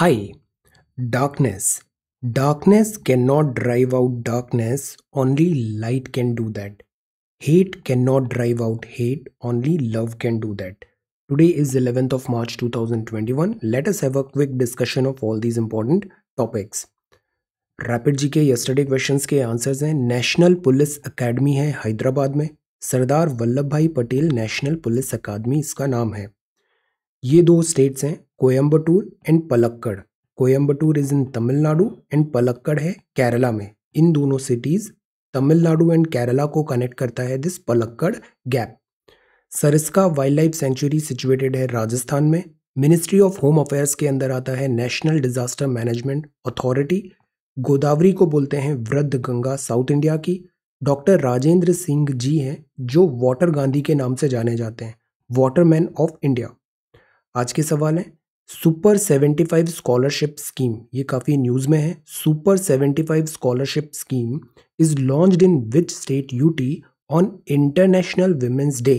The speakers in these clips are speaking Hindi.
Hi, darkness. Darkness cannot drive out darkness, only light can do that. Hate cannot drive out hate, only love can do that. Today is 11th of March 2021. Let us have a quick discussion of all these important topics. Rapid G K yesterday questions के आंसर्स हैं नेशनल पुलिस एकेडमी है हैदराबाद में सरदार वल्लभ भाई पटेल नेशनल पुलिस अकादमी इसका नाम है ये दो स्टेट्स हैं Coimbatore and Palakkad Coimbatore is in Tamil Nadu and Palakkad है केरला में इन दोनों सिटीज़ तमिलनाडु एंड केरला को कनेक्ट करता है this Palakkad gap Sariska wild life sanctuary situated है राजस्थान में मिनिस्ट्री ऑफ होम अफेयर्स के अंदर आता है national disaster management authority Godavari को बोलते हैं वृद्ध गंगा साउथ इंडिया की डॉक्टर राजेंद्र सिंह जी हैं जो वाटर गांधी के नाम से जाने जाते हैं वाटरमैन ऑफ इंडिया आज के सवाल हैं super seventy five scholarship scheme ये काफ़ी न्यूज़ में है super five scholarship scheme is launch in which state UT on international women's day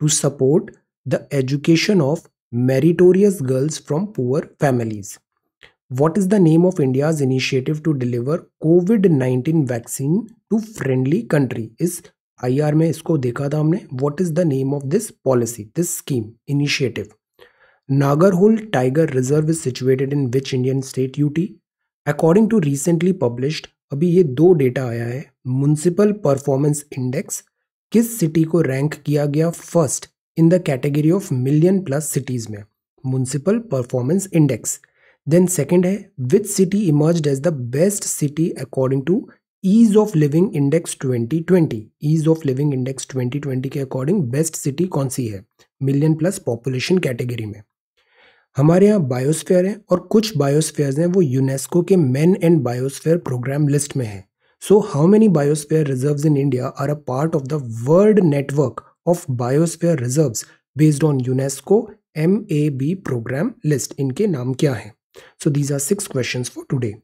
to support the education of meritorious girls from poor families what is the name of India's initiative to deliver COVID 19 vaccine to friendly country इस आई आर में इसको देखा था हमने what is the name of this policy this scheme initiative Nagarhole Tiger Reserve is situated in which Indian state UT? According to recently published, अभी ये दो डेटा आया है म्यूनसिपल परफॉर्मेंस इंडेक्स किस सिटी को रैंक किया गया first in the category of million plus cities में municipal performance index then second है which city emerge as the best city according to ease of living index 2020 ease of living index 2020 के अकॉर्डिंग बेस्ट सिटी कौन सी है मिलियन प्लस पॉपुलेशन कैटेगरी में हमारे यहाँ बायोस्फेयर है और कुछ बायोस्फेयर हैं वो यूनेस्को के man and biosphere programme list में हैं so how many biosphere reserves in India are a part of the world network of biosphere reserves based on UNESCO M A B programme list इनके नाम क्या हैं so these are six question for today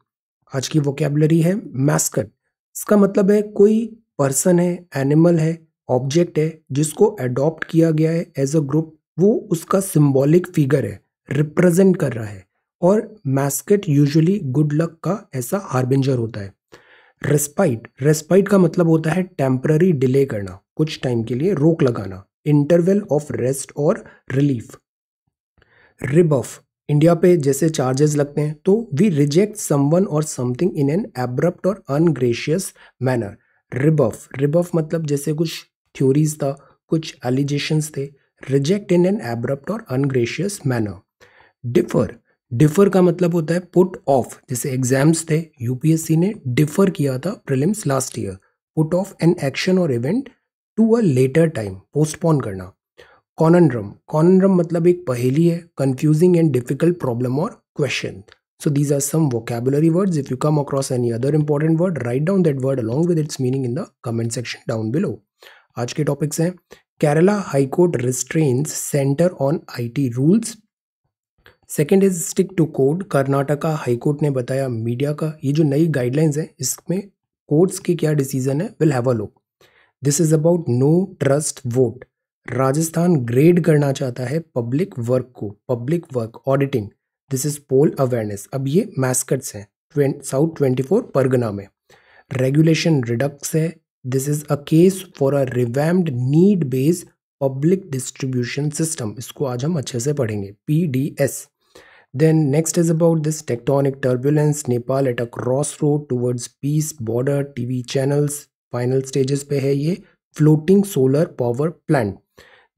आज की वोकेबलरी है मैस्कट इसका मतलब है कोई पर्सन है एनिमल है ऑब्जेक्ट है जिसको एडॉप्ट किया गया है एज अ ग्रुप वो उसका सिम्बॉलिक फिगर है रिप्रेजेंट कर रहा है और मैस्केट यूजुअली गुड लक का ऐसा हार्बिंजर होता है रेस्पाइट रेस्पाइट का मतलब होता है टेम्पररी डिले करना कुछ टाइम के लिए रोक लगाना इंटरवल ऑफ रेस्ट और रिलीफ रिब ऑफ इंडिया पे जैसे चार्जेस लगते हैं तो वी रिजेक्ट समवन और समथिंग इन एन एब्रप्ट और ungracious manner rebuff rebuff मतलब जैसे कुछ थ्योरीज था कुछ एलिजेशंस थे रिजेक्ट इन एन एब्रप्ट और अनग्रेशियस मैनर डिफर डिफर का मतलब होता है पुट ऑफ जैसे एग्जाम्स थे यूपीएससी ने डिफर किया था prelims last year put off an action और event to a later time postpone करना कॉनड्रम कॉनड्रम मतलब एक पहेली है कंफ्यूजिंग एंड डिफिकल्ट प्रॉब्लम और question so these are some vocabulary words. If you come across any other important word write down that word along with its meaning in the comment section down below आज के टॉपिक्स हैं Kerala high court restrain centre on I T rules second is stick to code Karnataka high court ने बताया मीडिया का ये जो नई गाइडलाइंस है इसमें कोर्ट्स की क्या डिसीजन है will have a look this is about no trust vote Rajasthan grade करना चाहता है पब्लिक वर्क को public work auditing this is poll awareness अब ये मैस्कट्स हैं साउथ ट्वेंटी फोर परगना में रेगुलेशन रिडक्स है this is a case for a revamped need based public distribution system इसको आज हम अच्छे से पढ़ेंगे P D S Then next is about this tectonic turbulence, Nepal at a cross road towards peace border channels channels final stages पे है ये floating solar power plant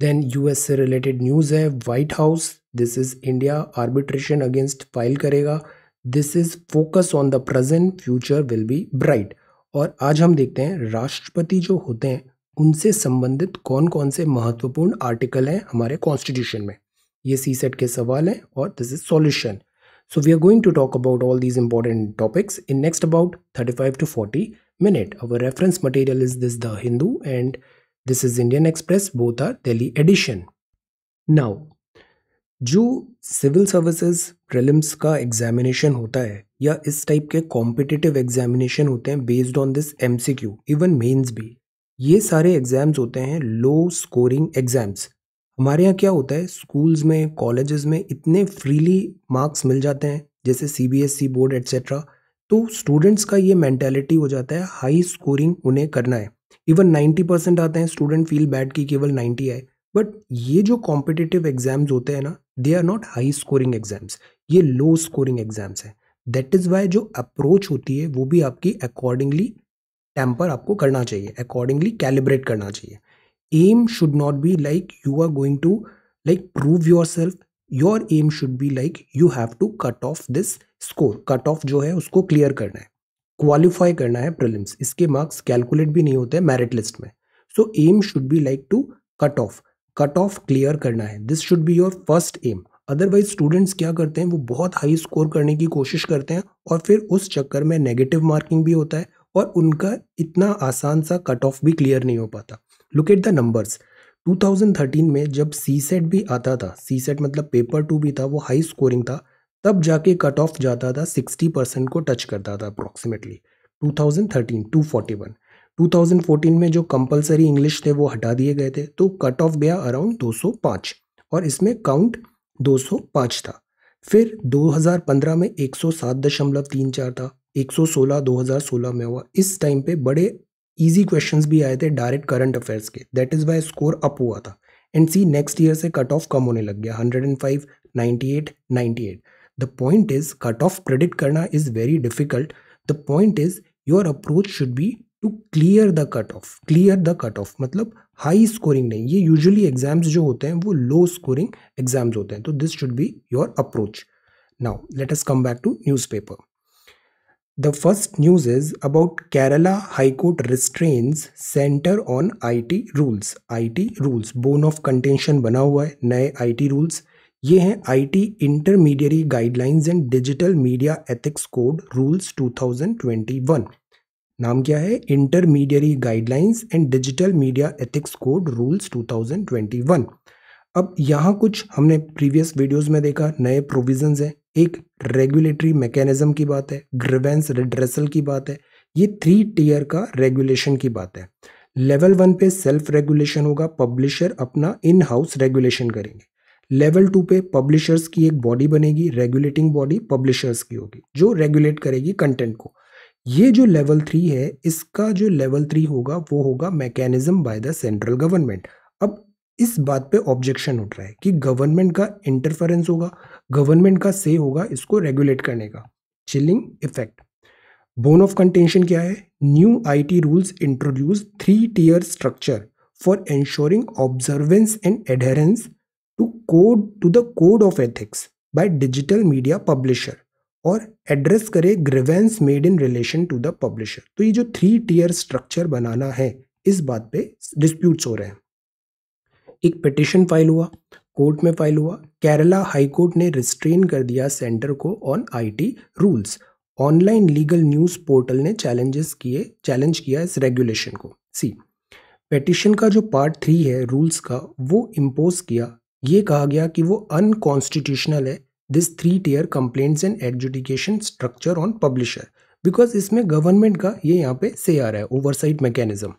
then US से रिलेटेड न्यूज़ है White House this is India arbitration against file करेगा this is focus on the present future will be bright और आज हम देखते हैं राष्ट्रपति जो होते हैं उनसे संबंधित कौन कौन से महत्वपूर्ण आर्टिकल हैं हमारे कॉन्स्टिट्यूशन में ये सी सेट के सवाल हैं और this is solution so we are going to talk about all these important topics in next about thirty five to forty minute our reference material is this the Hindu and this is Indian Express both are Delhi edition now जो सिविल सर्विसेज प्रिलिम्स का एग्जामिनेशन होता है या इस टाइप के कॉम्पिटिटिव एग्जामिनेशन होते हैं based on this MCQ even mains भी ये सारे एग्जाम्स होते हैं लो स्कोरिंग एग्जाम्स हमारे यहाँ क्या होता है स्कूल्स में कॉलेजेस में इतने फ्रीली मार्क्स मिल जाते हैं जैसे C B S E board etcetera तो स्टूडेंट्स का ये मैंटेलिटी हो जाता है हाई स्कोरिंग उन्हें करना है इवन 90 परसेंट आते हैं स्टूडेंट फील बैड कि केवल 90 आए बट ये जो कॉम्पिटिटिव एग्जाम्स होते हैं ना they are not high scoring exams ये लो स्कोरिंग एग्जाम्स हैं दैट इज़ वाई जो अप्रोच होती है वो भी आपकी अकॉर्डिंगली टेम्पर आपको करना चाहिए अकॉर्डिंगली कैलिब्रेट करना चाहिए aim should not be like you are going to like prove yourself your aim should be like you have to cut off this score cut off जो है उसको क्लियर करना है क्वालिफाई करना है prelims इसके मार्क्स कैलकुलेट भी नहीं होते मेरिट लिस्ट में so aim should be like to cut off cut off clear करना है this should be your first aim otherwise students क्या करते हैं वो बहुत हाई स्कोर करने की कोशिश करते हैं और फिर उस चक्कर में नेगेटिव मार्किंग भी होता है और उनका इतना आसान सा कट ऑफ भी क्लियर नहीं हो पाता लुक एट द नंबर्स 2013 में जब सी सेट भी आता था सी सेट मतलब पेपर टू भी था वो हाई स्कोरिंग था तब जाके कट ऑफ जाता था 60 परसेंट को टच करता था अप्रॉक्सीमेटली 2013 241 2014 में जो कंपलसरी इंग्लिश थे वो हटा दिए गए थे तो कट ऑफ गया अराउंड 205 और इसमें काउंट 205 था फिर 2015 में 107.34 था 116 2016 में हुआ इस टाइम पे बड़े ईजी क्वेश्चन भी आए थे डायरेक्ट करंट अफेयर्स के that is why score up हुआ था एंड सी नेक्स्ट ईयर से कट ऑफ कम होने लग गया hundred and five ninety eight ninety eight the point is cut off predict करना is very difficult the point is your approach should be to clear the cut off clear the cut off मतलब हाई स्कोरिंग नहीं ये यूजअली एग्जाम्स जो होते हैं वो लो स्कोरिंग एग्जाम्स होते हैं तो this should be your approach now let's come back to newspaper The first news is about Kerala High Court restrains center on IT rules. IT rules bone of contention बना हुआ है नए IT rules ये हैं I IT intermediary guidelines and digital media ethics code rules two thousand twenty one नाम क्या है intermediary guidelines and digital media ethics code rules two thousand twenty one अब यहाँ कुछ हमने प्रीवियस वीडियोज़ में देखा नए प्रोविजन हैं एक रेगुलेटरी मैकेनिज्म की बात है ग्रिवेंस रिड्रेसल की बात है ये थ्री टीयर का रेगुलेशन की बात है लेवल वन पे सेल्फ रेगुलेशन होगा पब्लिशर अपना इन हाउस रेगुलेशन करेंगे लेवल टू पे पब्लिशर्स की एक बॉडी बनेगी रेगुलेटिंग बॉडी पब्लिशर्स की होगी जो रेगुलेट करेगी कंटेंट को ये जो लेवल थ्री है इसका जो लेवल थ्री होगा वो होगा mechanism by the central government अब इस बात पे ऑब्जेक्शन उठ रहा है कि गवर्नमेंट का इंटरफेरेंस होगा गवर्नमेंट का से होगा इसको रेगुलेट करने का chilling effect bone of contention क्या है new IT rules introduce three tier structure for ensuring observance and adherence to code to the code of ethics by digital media publisher और एड्रेस करे grievance made in relation to the publisher तो ये जो थ्री टीयर स्ट्रक्चर बनाना है इस बात पे डिस्प्यूट्स हो रहे हैं एक पिटिशन फाइल हुआ कोर्ट में फाइल हुआ केरला हाईकोर्ट ने रिस्ट्रेन कर दिया सेंटर को on IT rules online legal news portal ने चैलेंजेस किए चैलेंज किया इस रेगुलेशन को सी पेटिशन का जो पार्ट थ्री है रूल्स का वो इम्पोज किया ये कहा गया कि वो अनकॉन्स्टिट्यूशनल है this three tier complaints and adjudication structure on publisher because इसमें गवर्नमेंट का ये यहाँ पे से आ रहा है ओवरसाइट मैकेनिज्म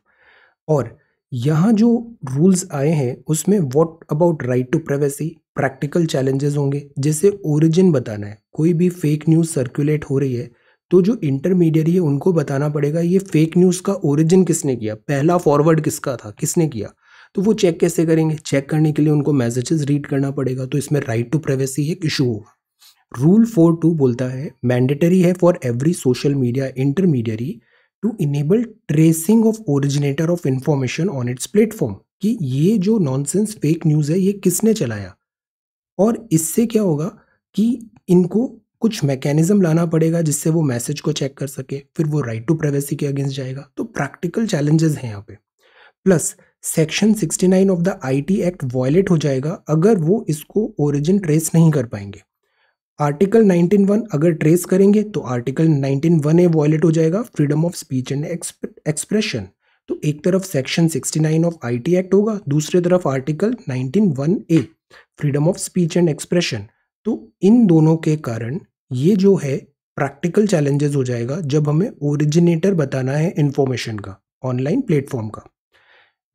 और यहाँ जो रूल्स आए हैं उसमें what about right to privacy practical challenges होंगे जैसे ओरिजिन बताना है कोई भी फेक न्यूज़ सर्कुलेट हो रही है तो जो इंटरमीडिएट है उनको बताना पड़ेगा ये फेक न्यूज़ का ओरिजिन किसने किया पहला फॉरवर्ड किसका था किसने किया तो वो चेक कैसे करेंगे चेक करने के लिए उनको मैसेजेस रीड करना पड़ेगा तो इसमें राइट टू प्राइवेसी एक इशू होगा रूल फोर टू बोलता है मैंडेटरी है for every social media intermediary to enable tracing of originator of information on its platform कि ये जो नॉनसेंस फेक न्यूज़ है ये किसने चलाया और इससे क्या होगा कि इनको कुछ मैकेनिज्म लाना पड़ेगा जिससे वो मैसेज को चेक कर सके फिर वो राइट टू प्राइवेसी के अगेंस्ट जाएगा तो प्रैक्टिकल चैलेंजेस हैं यहाँ पे plus section 69 of the IT act violate हो जाएगा अगर वो इसको ओरिजिन ट्रेस नहीं कर पाएंगे आर्टिकल 19.1 अगर ट्रेस करेंगे तो आर्टिकल 19.1 ए वॉयलेट हो जाएगा freedom of speech and expression तो एक तरफ सेक्शन 69 ऑफ आईटी एक्ट होगा दूसरी तरफ article 19.1 A freedom of speech and expression तो इन दोनों के कारण ये जो है प्रैक्टिकल चैलेंजेस हो जाएगा जब हमें ओरिजिनेटर बताना है इन्फॉर्मेशन का ऑनलाइन प्लेटफॉर्म का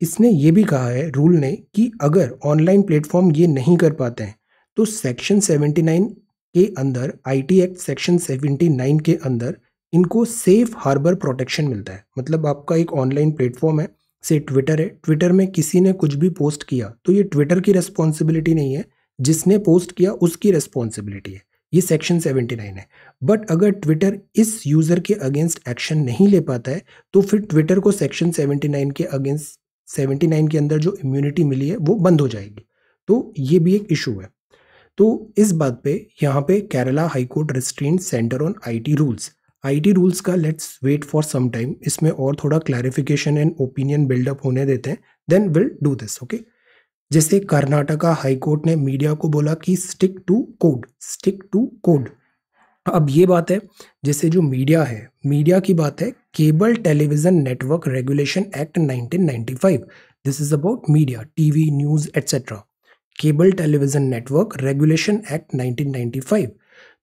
इसने ये भी कहा है रूल ने कि अगर ऑनलाइन प्लेटफॉर्म ये नहीं कर पाते हैं तो सेक्शन 79 के अंदर आईटी एक्ट सेक्शन 79 के अंदर इनको सेफ हार्बर प्रोटेक्शन मिलता है मतलब आपका एक ऑनलाइन प्लेटफॉर्म है से ट्विटर है ट्विटर में किसी ने कुछ भी पोस्ट किया तो ये ट्विटर की रिस्पॉन्सिबिलिटी नहीं है जिसने पोस्ट किया उसकी रिस्पॉन्सिबिलिटी है ये सेक्शन 79 है बट अगर ट्विटर इस यूज़र के अगेंस्ट एक्शन नहीं ले पाता है तो फिर ट्विटर को सेक्शन 79 के अगेंस्ट 79 के अंदर जो इम्यूनिटी मिली है वो बंद हो जाएगी तो ये भी एक इशू है तो इस बात पे यहाँ पे Kerala high court restrain centre on IT rules IT rules का let's wait for some time इसमें और थोड़ा क्लैरिफिकेशन एंड ओपिनियन बिल्डअप होने देते हैं then will do this okay जैसे कर्नाटका हाईकोर्ट ने मीडिया को बोला कि stick to code stick to code अब ये बात है जैसे जो मीडिया है मीडिया की बात है cable television network regulation act 1995 this is about media TV news etcetera cable television network regulation act 1995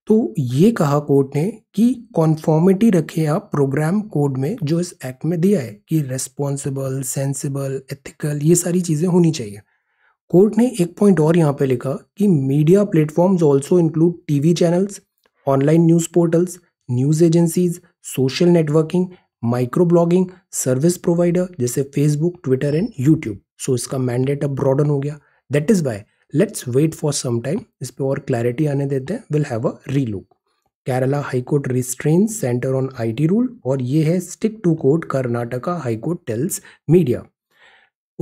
तो ये कहा कोर्ट ने कि कॉन्फॉर्मिटी रखे आप प्रोग्राम कोड में जो इस एक्ट में दिया है कि रेस्पॉन्सिबल सेंसिबल एथिकल ये सारी चीज़ें होनी चाहिए कोर्ट ने एक पॉइंट और यहाँ पे लिखा कि media platforms also include TV channels online news portals news agencies social networking micro blogging service provider जैसे Facebook Twitter and YouTube so इसका मैंडेट अब ब्रॉडन हो गया that is why let's wait for some time इस पर और क्लैरिटी आने देते हैं will have a relook Kerala high court restrain centre on I T rule और ये है stick to court Karnataka high court tells media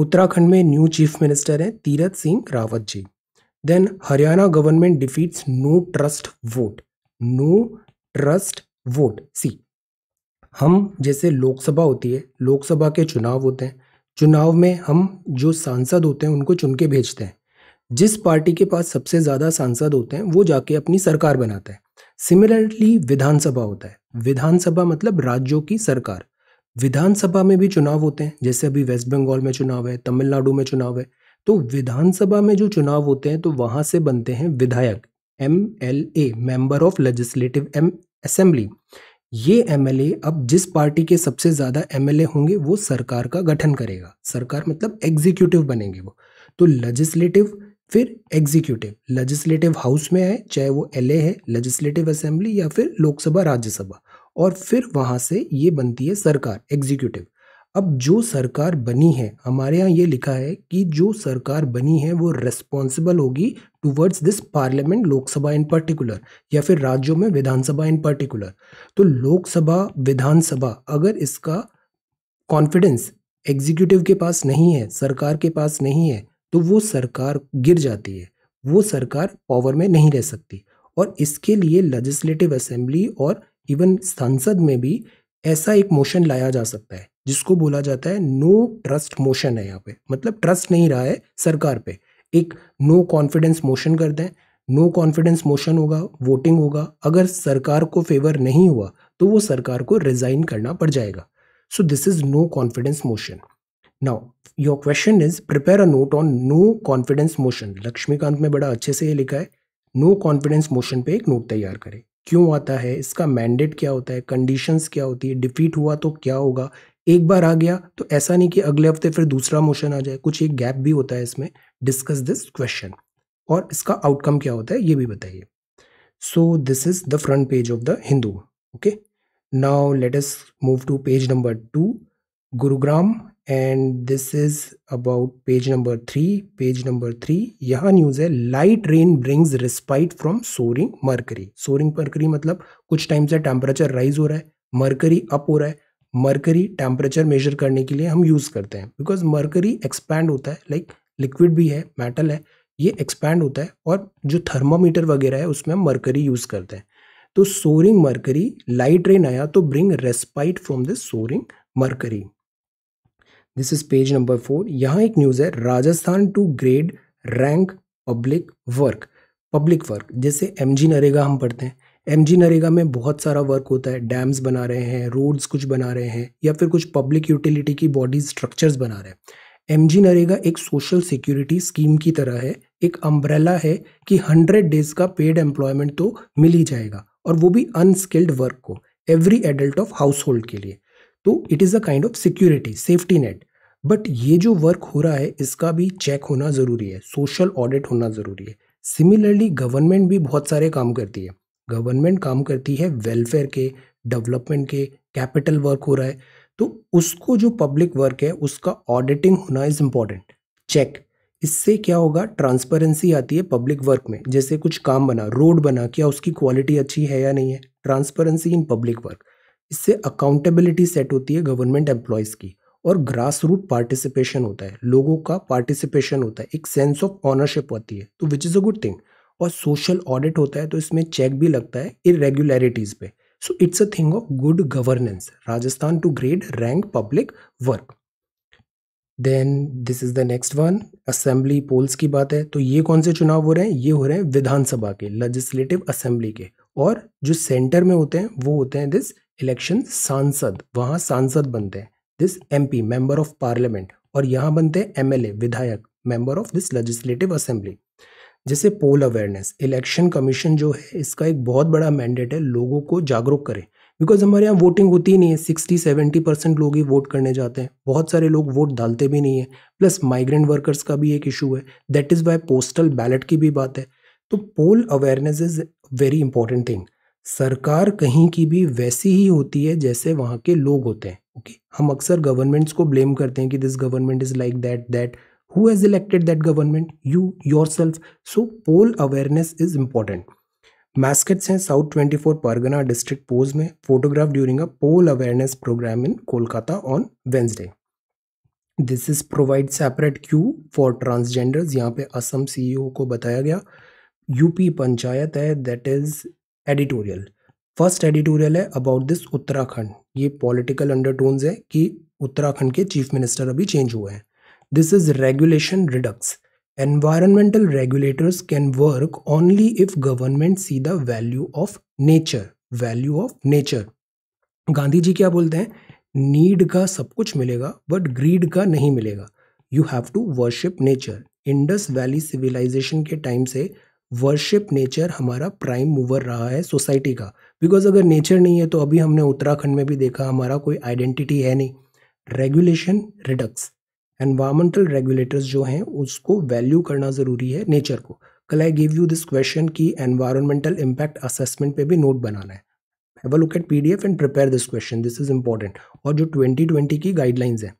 Uttarakhand में न्यू चीफ मिनिस्टर हैं Tirath Singh Rawat ji then Haryana government defeats no trust vote no trust vote see हम जैसे लोकसभा होती है लोकसभा के चुनाव होते हैं चुनाव में हम जो सांसद होते हैं उनको चुन के भेजते हैं जिस पार्टी के पास सबसे ज़्यादा सांसद होते हैं वो जाके अपनी सरकार बनाता है सिमिलरली विधानसभा होता है विधानसभा मतलब राज्यों की सरकार विधानसभा में भी चुनाव होते हैं जैसे अभी वेस्ट बंगाल में चुनाव है तमिलनाडु में चुनाव है तो विधानसभा में जो चुनाव होते हैं तो वहाँ से बनते हैं विधायक M L A member of legislative M assembly ये एम अब जिस पार्टी के सबसे ज़्यादा एम होंगे वो सरकार का गठन करेगा सरकार मतलब एग्जीक्यूटिव बनेंगे वो तो लेजिस्लेटिव फिर एग्जीक्यूटिव लेजिस्लेटिव हाउस में आए चाहे वो एल है लेजिस्लेटिव असेंबली या फिर लोकसभा राज्यसभा और फिर वहाँ से ये बनती है सरकार एग्जीक्यूटिव अब जो सरकार बनी है हमारे यहाँ ये लिखा है कि जो सरकार बनी है वो रेस्पॉन्सिबल होगी towards this parliament Lok Sabha in particular या फिर राज्यों में विधानसभा इन पर्टिकुलर तो लोकसभा विधानसभा अगर इसका कॉन्फिडेंस एग्जीक्यूटिव के पास नहीं है सरकार के पास नहीं है तो वो सरकार गिर जाती है वो सरकार पावर में नहीं रह सकती और इसके लिए लेजिस्लेटिव असेंबली और इवन संसद में भी ऐसा एक मोशन लाया जा सकता है जिसको बोला जाता है नो ट्रस्ट मोशन है यहाँ पे मतलब ट्रस्ट नहीं रहा है सरकार पे एक नो कॉन्फिडेंस मोशन कर दें नो कॉन्फिडेंस मोशन होगा वोटिंग होगा अगर सरकार को फेवर नहीं हुआ तो वो सरकार को रिजाइन करना पड़ जाएगा so this is no confidence motion now your question is prepare a note on no confidence motion Laxmikanth में बड़ा अच्छे से ये लिखा है नो कॉन्फिडेंस मोशन पे एक नोट तैयार करें क्यों आता है इसका मैंडेट क्या होता है कंडीशंस क्या होती है डिफीट हुआ तो क्या होगा एक बार आ गया तो ऐसा नहीं कि अगले हफ्ते फिर दूसरा मोशन आ जाए कुछ एक गैप भी होता है इसमें डिस्कस दिस क्वेश्चन और इसका आउटकम क्या होता है ये भी बताइए so this is the front page of the Hindu okay now let us move to page number two Gurugram and this is about page number three page number three यहाँ न्यूज़ है light rain brings respite from soaring mercury soaring mercury मतलब कुछ टाइम से टेम्परेचर राइज हो रहा है मरकरी अप हो रहा है मरकरी टेम्परेचर मेजर करने के लिए हम यूज़ करते हैं बिकॉज मरकरी एक्सपैंड होता है लाइक like, लिक्विड भी है मेटल है ये एक्सपैंड होता है और जो थर्मामीटर वगैरह है उसमें हम मरकरी यूज़ करते हैं तो सोरिंग मरकरी लाइट रेन आया तो bring respite from this soaring mercury this is page number four यहाँ एक न्यूज़ है Rajasthan to grade rank public work public work जैसे एम जी नरेगा हम पढ़ते हैं एम जी नरेगा में बहुत सारा वर्क होता है डैम्स बना रहे हैं रोड्स कुछ बना रहे हैं या फिर कुछ पब्लिक यूटिलिटी की बॉडी स्ट्रक्चर्स बना रहे हैं एम जी नरेगा एक सोशल सिक्योरिटी स्कीम की तरह है एक अम्ब्रेला है कि हंड्रेड डेज का पेड एम्प्लॉयमेंट तो मिल ही जाएगा और वो भी अनस्किल्ड वर्क को every adult of household के लिए तो it is a kind of security safety net but ये जो वर्क हो रहा है इसका भी चेक होना ज़रूरी है सोशल ऑडिट होना ज़रूरी है सिमिलरली गवर्नमेंट भी बहुत सारे काम करती है गवर्नमेंट काम करती है वेलफेयर के डेवलपमेंट के कैपिटल वर्क हो रहा है तो उसको जो पब्लिक वर्क है उसका ऑडिटिंग होना इज़ इम्पॉर्टेंट चेक इससे क्या होगा ट्रांसपेरेंसी आती है पब्लिक वर्क में जैसे कुछ काम बना रोड बना क्या उसकी क्वालिटी अच्छी है या नहीं है ट्रांसपेरेंसी इन पब्लिक वर्क इससे अकाउंटेबिलिटी सेट होती है गवर्नमेंट एम्प्लॉयज़ की और ग्रास रूट पार्टिसिपेशन होता है लोगों का पार्टिसिपेशन होता है एक सेंस ऑफ ऑनरशिप होती है तो which is a good thing और सोशल ऑडिट होता है तो इसमें चेक भी लगता है इरेग्युलरिटीज पे so it's a thing of good governance Rajasthan to grade rank public work then this is the next one assembly polls की बात है तो ये कौन से चुनाव हो रहे हैं ये हो रहे हैं विधानसभा के लेजिस्लेटिव असेंबली के और जो सेंटर में होते हैं वो होते हैं दिस इलेक्शन सांसद वहाँ सांसद बनते हैं this MP member of parliament और यहाँ बनते हैं एमएलए विधायक member of this legislative assembly जैसे पोल अवेयरनेस इलेक्शन कमीशन जो है इसका एक बहुत बड़ा मैंडेट है लोगों को जागरूक करें बिकॉज हमारे यहाँ वोटिंग होती ही नहीं है सिक्सटी सेवेंटी परसेंट लोग ही वोट करने जाते हैं बहुत सारे लोग वोट डालते भी नहीं है प्लस माइग्रेंट वर्कर्स का भी एक इशू है that is why postal ballot की भी बात है तो poll awareness is very important thing सरकार कहीं की भी वैसी ही होती है जैसे वहाँ के लोग होते हैं ओके okay? हम अक्सर गवर्नमेंट्स को ब्लेम करते हैं कि this government is like that that who has elected that government you yourself so poll awareness is important mascots हैं साउथ 24 परगना डिस्ट्रिक्ट पोज में photograph during a poll awareness programme in Kolkata on Wednesday this is provide separate queue for transgenders यहाँ पे असम सीईओ e को बताया गया यूपी पंचायत है that is editorial first editorial है अबाउट दिस उत्तराखंड ये पॉलिटिकल अंडरटोन्स है कि उत्तराखंड के चीफ मिनिस्टर अभी चेंज हुए हैं this is regulation redux environmental regulators can work only if government see the value of nature value of nature Gandhi ji क्या बोलते हैं नीड का सब कुछ मिलेगा बट ग्रीड का नहीं मिलेगा you have to worship nature Indus valley civilisation के टाइम से वर्शिप नेचर हमारा प्राइम मूवर रहा है सोसाइटी का बिकॉज अगर नेचर नहीं है तो अभी हमने उत्तराखंड में भी देखा हमारा कोई आइडेंटिटी है नहीं रेगुलेशन रिडक्स एनवायरमेंटल रेगुलेटर्स जो हैं उसको वैल्यू करना ज़रूरी है नेचर को कल I give you this question कि एनवायरमेंटल इम्पैक्ट असेसमेंट पे भी नोट बनाना है have a look at PDF and prepare this question this is important और जो 2020 की गाइडलाइंस है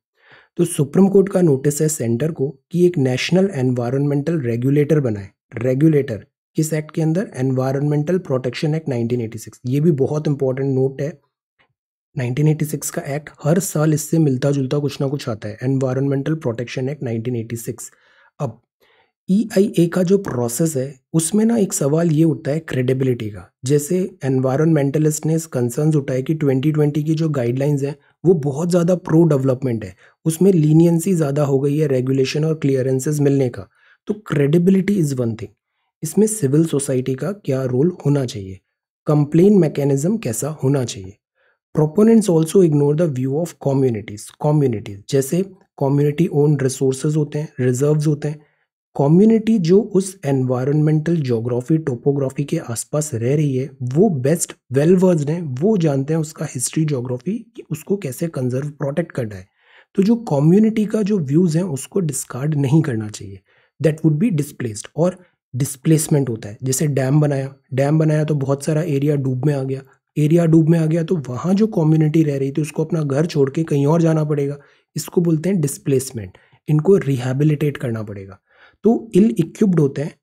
तो सुप्रीम कोर्ट का नोटिस है सेंटर को कि एक नेशनल एनवायरमेंटल रेगुलेटर बनाए रेगुलेटर किस एक्ट के अंदर एनवायरमेंटल प्रोटेक्शन एक्ट 1986 ये भी बहुत इंपॉर्टेंट नोट है 1986 का एक्ट हर साल इससे मिलता जुलता कुछ ना कुछ आता है एनवायरमेंटल प्रोटेक्शन एक्ट 1986 अब ई e का जो प्रोसेस है उसमें ना एक सवाल ये उठता है क्रेडिबिलिटी का जैसे एनवायरमेंटलिस्ट ने कंसर्न्स उठाए कि 2020 की जो गाइडलाइंस हैं वो बहुत ज़्यादा प्रो डेवलपमेंट है उसमें लीनियंसी ज़्यादा हो गई है रेगुलेशन और क्लियरेंसेज मिलने का तो क्रेडिबिलिटी इज़ वन थिंग इसमें सिविल सोसाइटी का क्या रोल होना चाहिए कंप्लेन मैकेनिज़्म कैसा होना चाहिए proponents also ignore the view of communities communities जैसे कॉम्युनिटी ओन रिसोर्सेज होते हैं रिजर्व होते हैं कॉम्युनिटी जो उस एनवायरमेंटल जोग्राफी टोपोग्राफी के आसपास रह रही है वो बेस्ट वेल वर्ज हैं वो जानते हैं उसका हिस्ट्री जोग्राफी कि उसको कैसे कंजर्व प्रोटेक्ट करना है तो जो कम्युनिटी का जो व्यूज़ हैं उसको डिस्कार्ड नहीं करना चाहिए दैट वुड बी डिस्प्लेस्ड और डिस्प्लेसमेंट होता है जैसे डैम बनाया डैम बनाया तो बहुत सारा एरिया डूब में आ गया एरिया डूब में आ गया तो वहाँ जो कम्युनिटी रह रही थी उसको अपना घर छोड़ के कहीं और जाना पड़ेगा इसको बोलते हैं डिस्प्लेसमेंट इनको रिहेबिलिटेट करना पड़ेगा तो इल इक्विप्ड होते हैं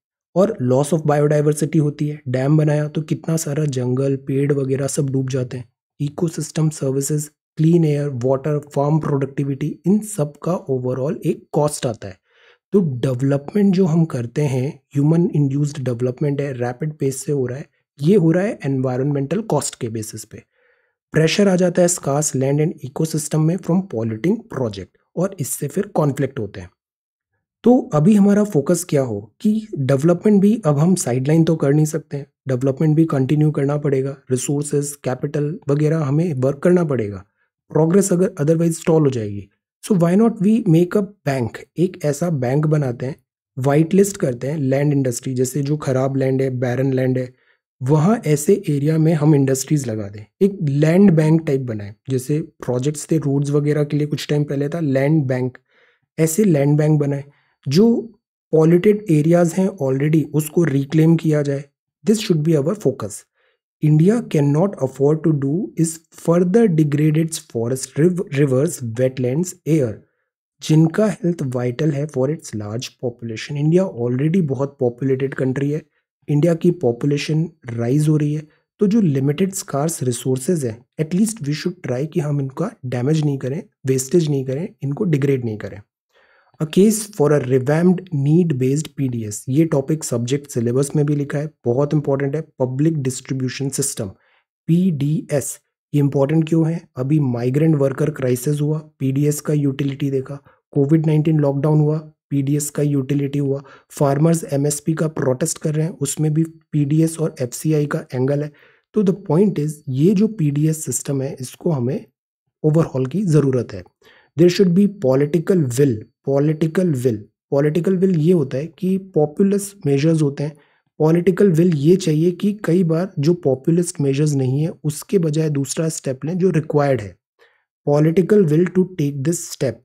और लॉस ऑफ बायोडाइवर्सिटी होती है डैम बनाया तो कितना सारा जंगल पेड़ वगैरह सब डूब जाते हैं ecosystem services clean air water farm productivity इन सब का ओवरऑल एक कॉस्ट आता है तो डेवलपमेंट जो हम करते हैं ह्यूमन इंड्यूस्ड डेवलपमेंट है रैपिड पेस से हो रहा है ये हो रहा है एनवायरमेंटल कॉस्ट के बेसिस पे प्रेशर आ जाता है स्कास लैंड एंड इकोसिस्टम में फ्रॉम पॉल्यूटिंग प्रोजेक्ट और इससे फिर कॉन्फ्लिक्ट होते हैं तो अभी हमारा फोकस क्या हो कि डेवलपमेंट भी अब हम साइडलाइन तो कर नहीं सकते हैं डेवलपमेंट भी कंटिन्यू करना पड़ेगा रिसोर्सेज कैपिटल वगैरह हमें वर्क करना पड़ेगा प्रोग्रेस अगर अदरवाइज स्टॉल हो जाएगी so why not we make a bank एक ऐसा बैंक बनाते हैं वाइट लिस्ट करते हैं लैंड इंडस्ट्री जैसे जो खराब लैंड है बैरन लैंड है वहाँ ऐसे एरिया में हम इंडस्ट्रीज़ लगा दें एक लैंड बैंक टाइप बनाएं जैसे प्रोजेक्ट्स थे रोड्स वगैरह के लिए कुछ टाइम पहले था लैंड बैंक ऐसे लैंड बैंक बनाए जो पॉल्यूटेड एरियाज़ हैं ऑलरेडी उसको रिक्लेम किया जाए this should be our focus India can not afford to do is further degraded forest rivers wetland air जिनका हेल्थ वाइटल है for its large population India already बहुत पॉपुलेटेड कंट्री है इंडिया की पॉपुलेशन राइज हो रही है तो जो लिमिटेड स्कार्स रिसोर्सेज हैं एटलीस्ट वी शुड ट्राई कि हम इनका डैमेज नहीं करें वेस्टेज नहीं करें इनको डिग्रेड नहीं करें a case for a revamped need based S ये टॉपिक सब्जेक्ट सिलेबस में भी लिखा है बहुत इंपॉर्टेंट है पब्लिक डिस्ट्रीब्यूशन सिस्टम एस ये इंपॉर्टेंट क्यों है अभी माइग्रेंट वर्कर क्राइसिस हुआ एस का यूटिलिटी देखा कोविड नाइन्टीन लॉकडाउन हुआ पीडीएस का यूटिलिटी हुआ फार्मर्स एमएसपी का प्रोटेस्ट कर रहे हैं उसमें भी पीडीएस और एफसीआई का एंगल है तो द पॉइंट इज ये जो पीडीएस सिस्टम है इसको हमें ओवरऑल की ज़रूरत है there should be political will political will political will ये होता है कि पॉपुलस मेजर्स होते हैं पॉलिटिकल विल ये चाहिए कि कई बार जो पॉपुलिस्ट मेजर्स नहीं है उसके बजाय दूसरा स्टेप लें जो रिक्वायर्ड है political will to take this step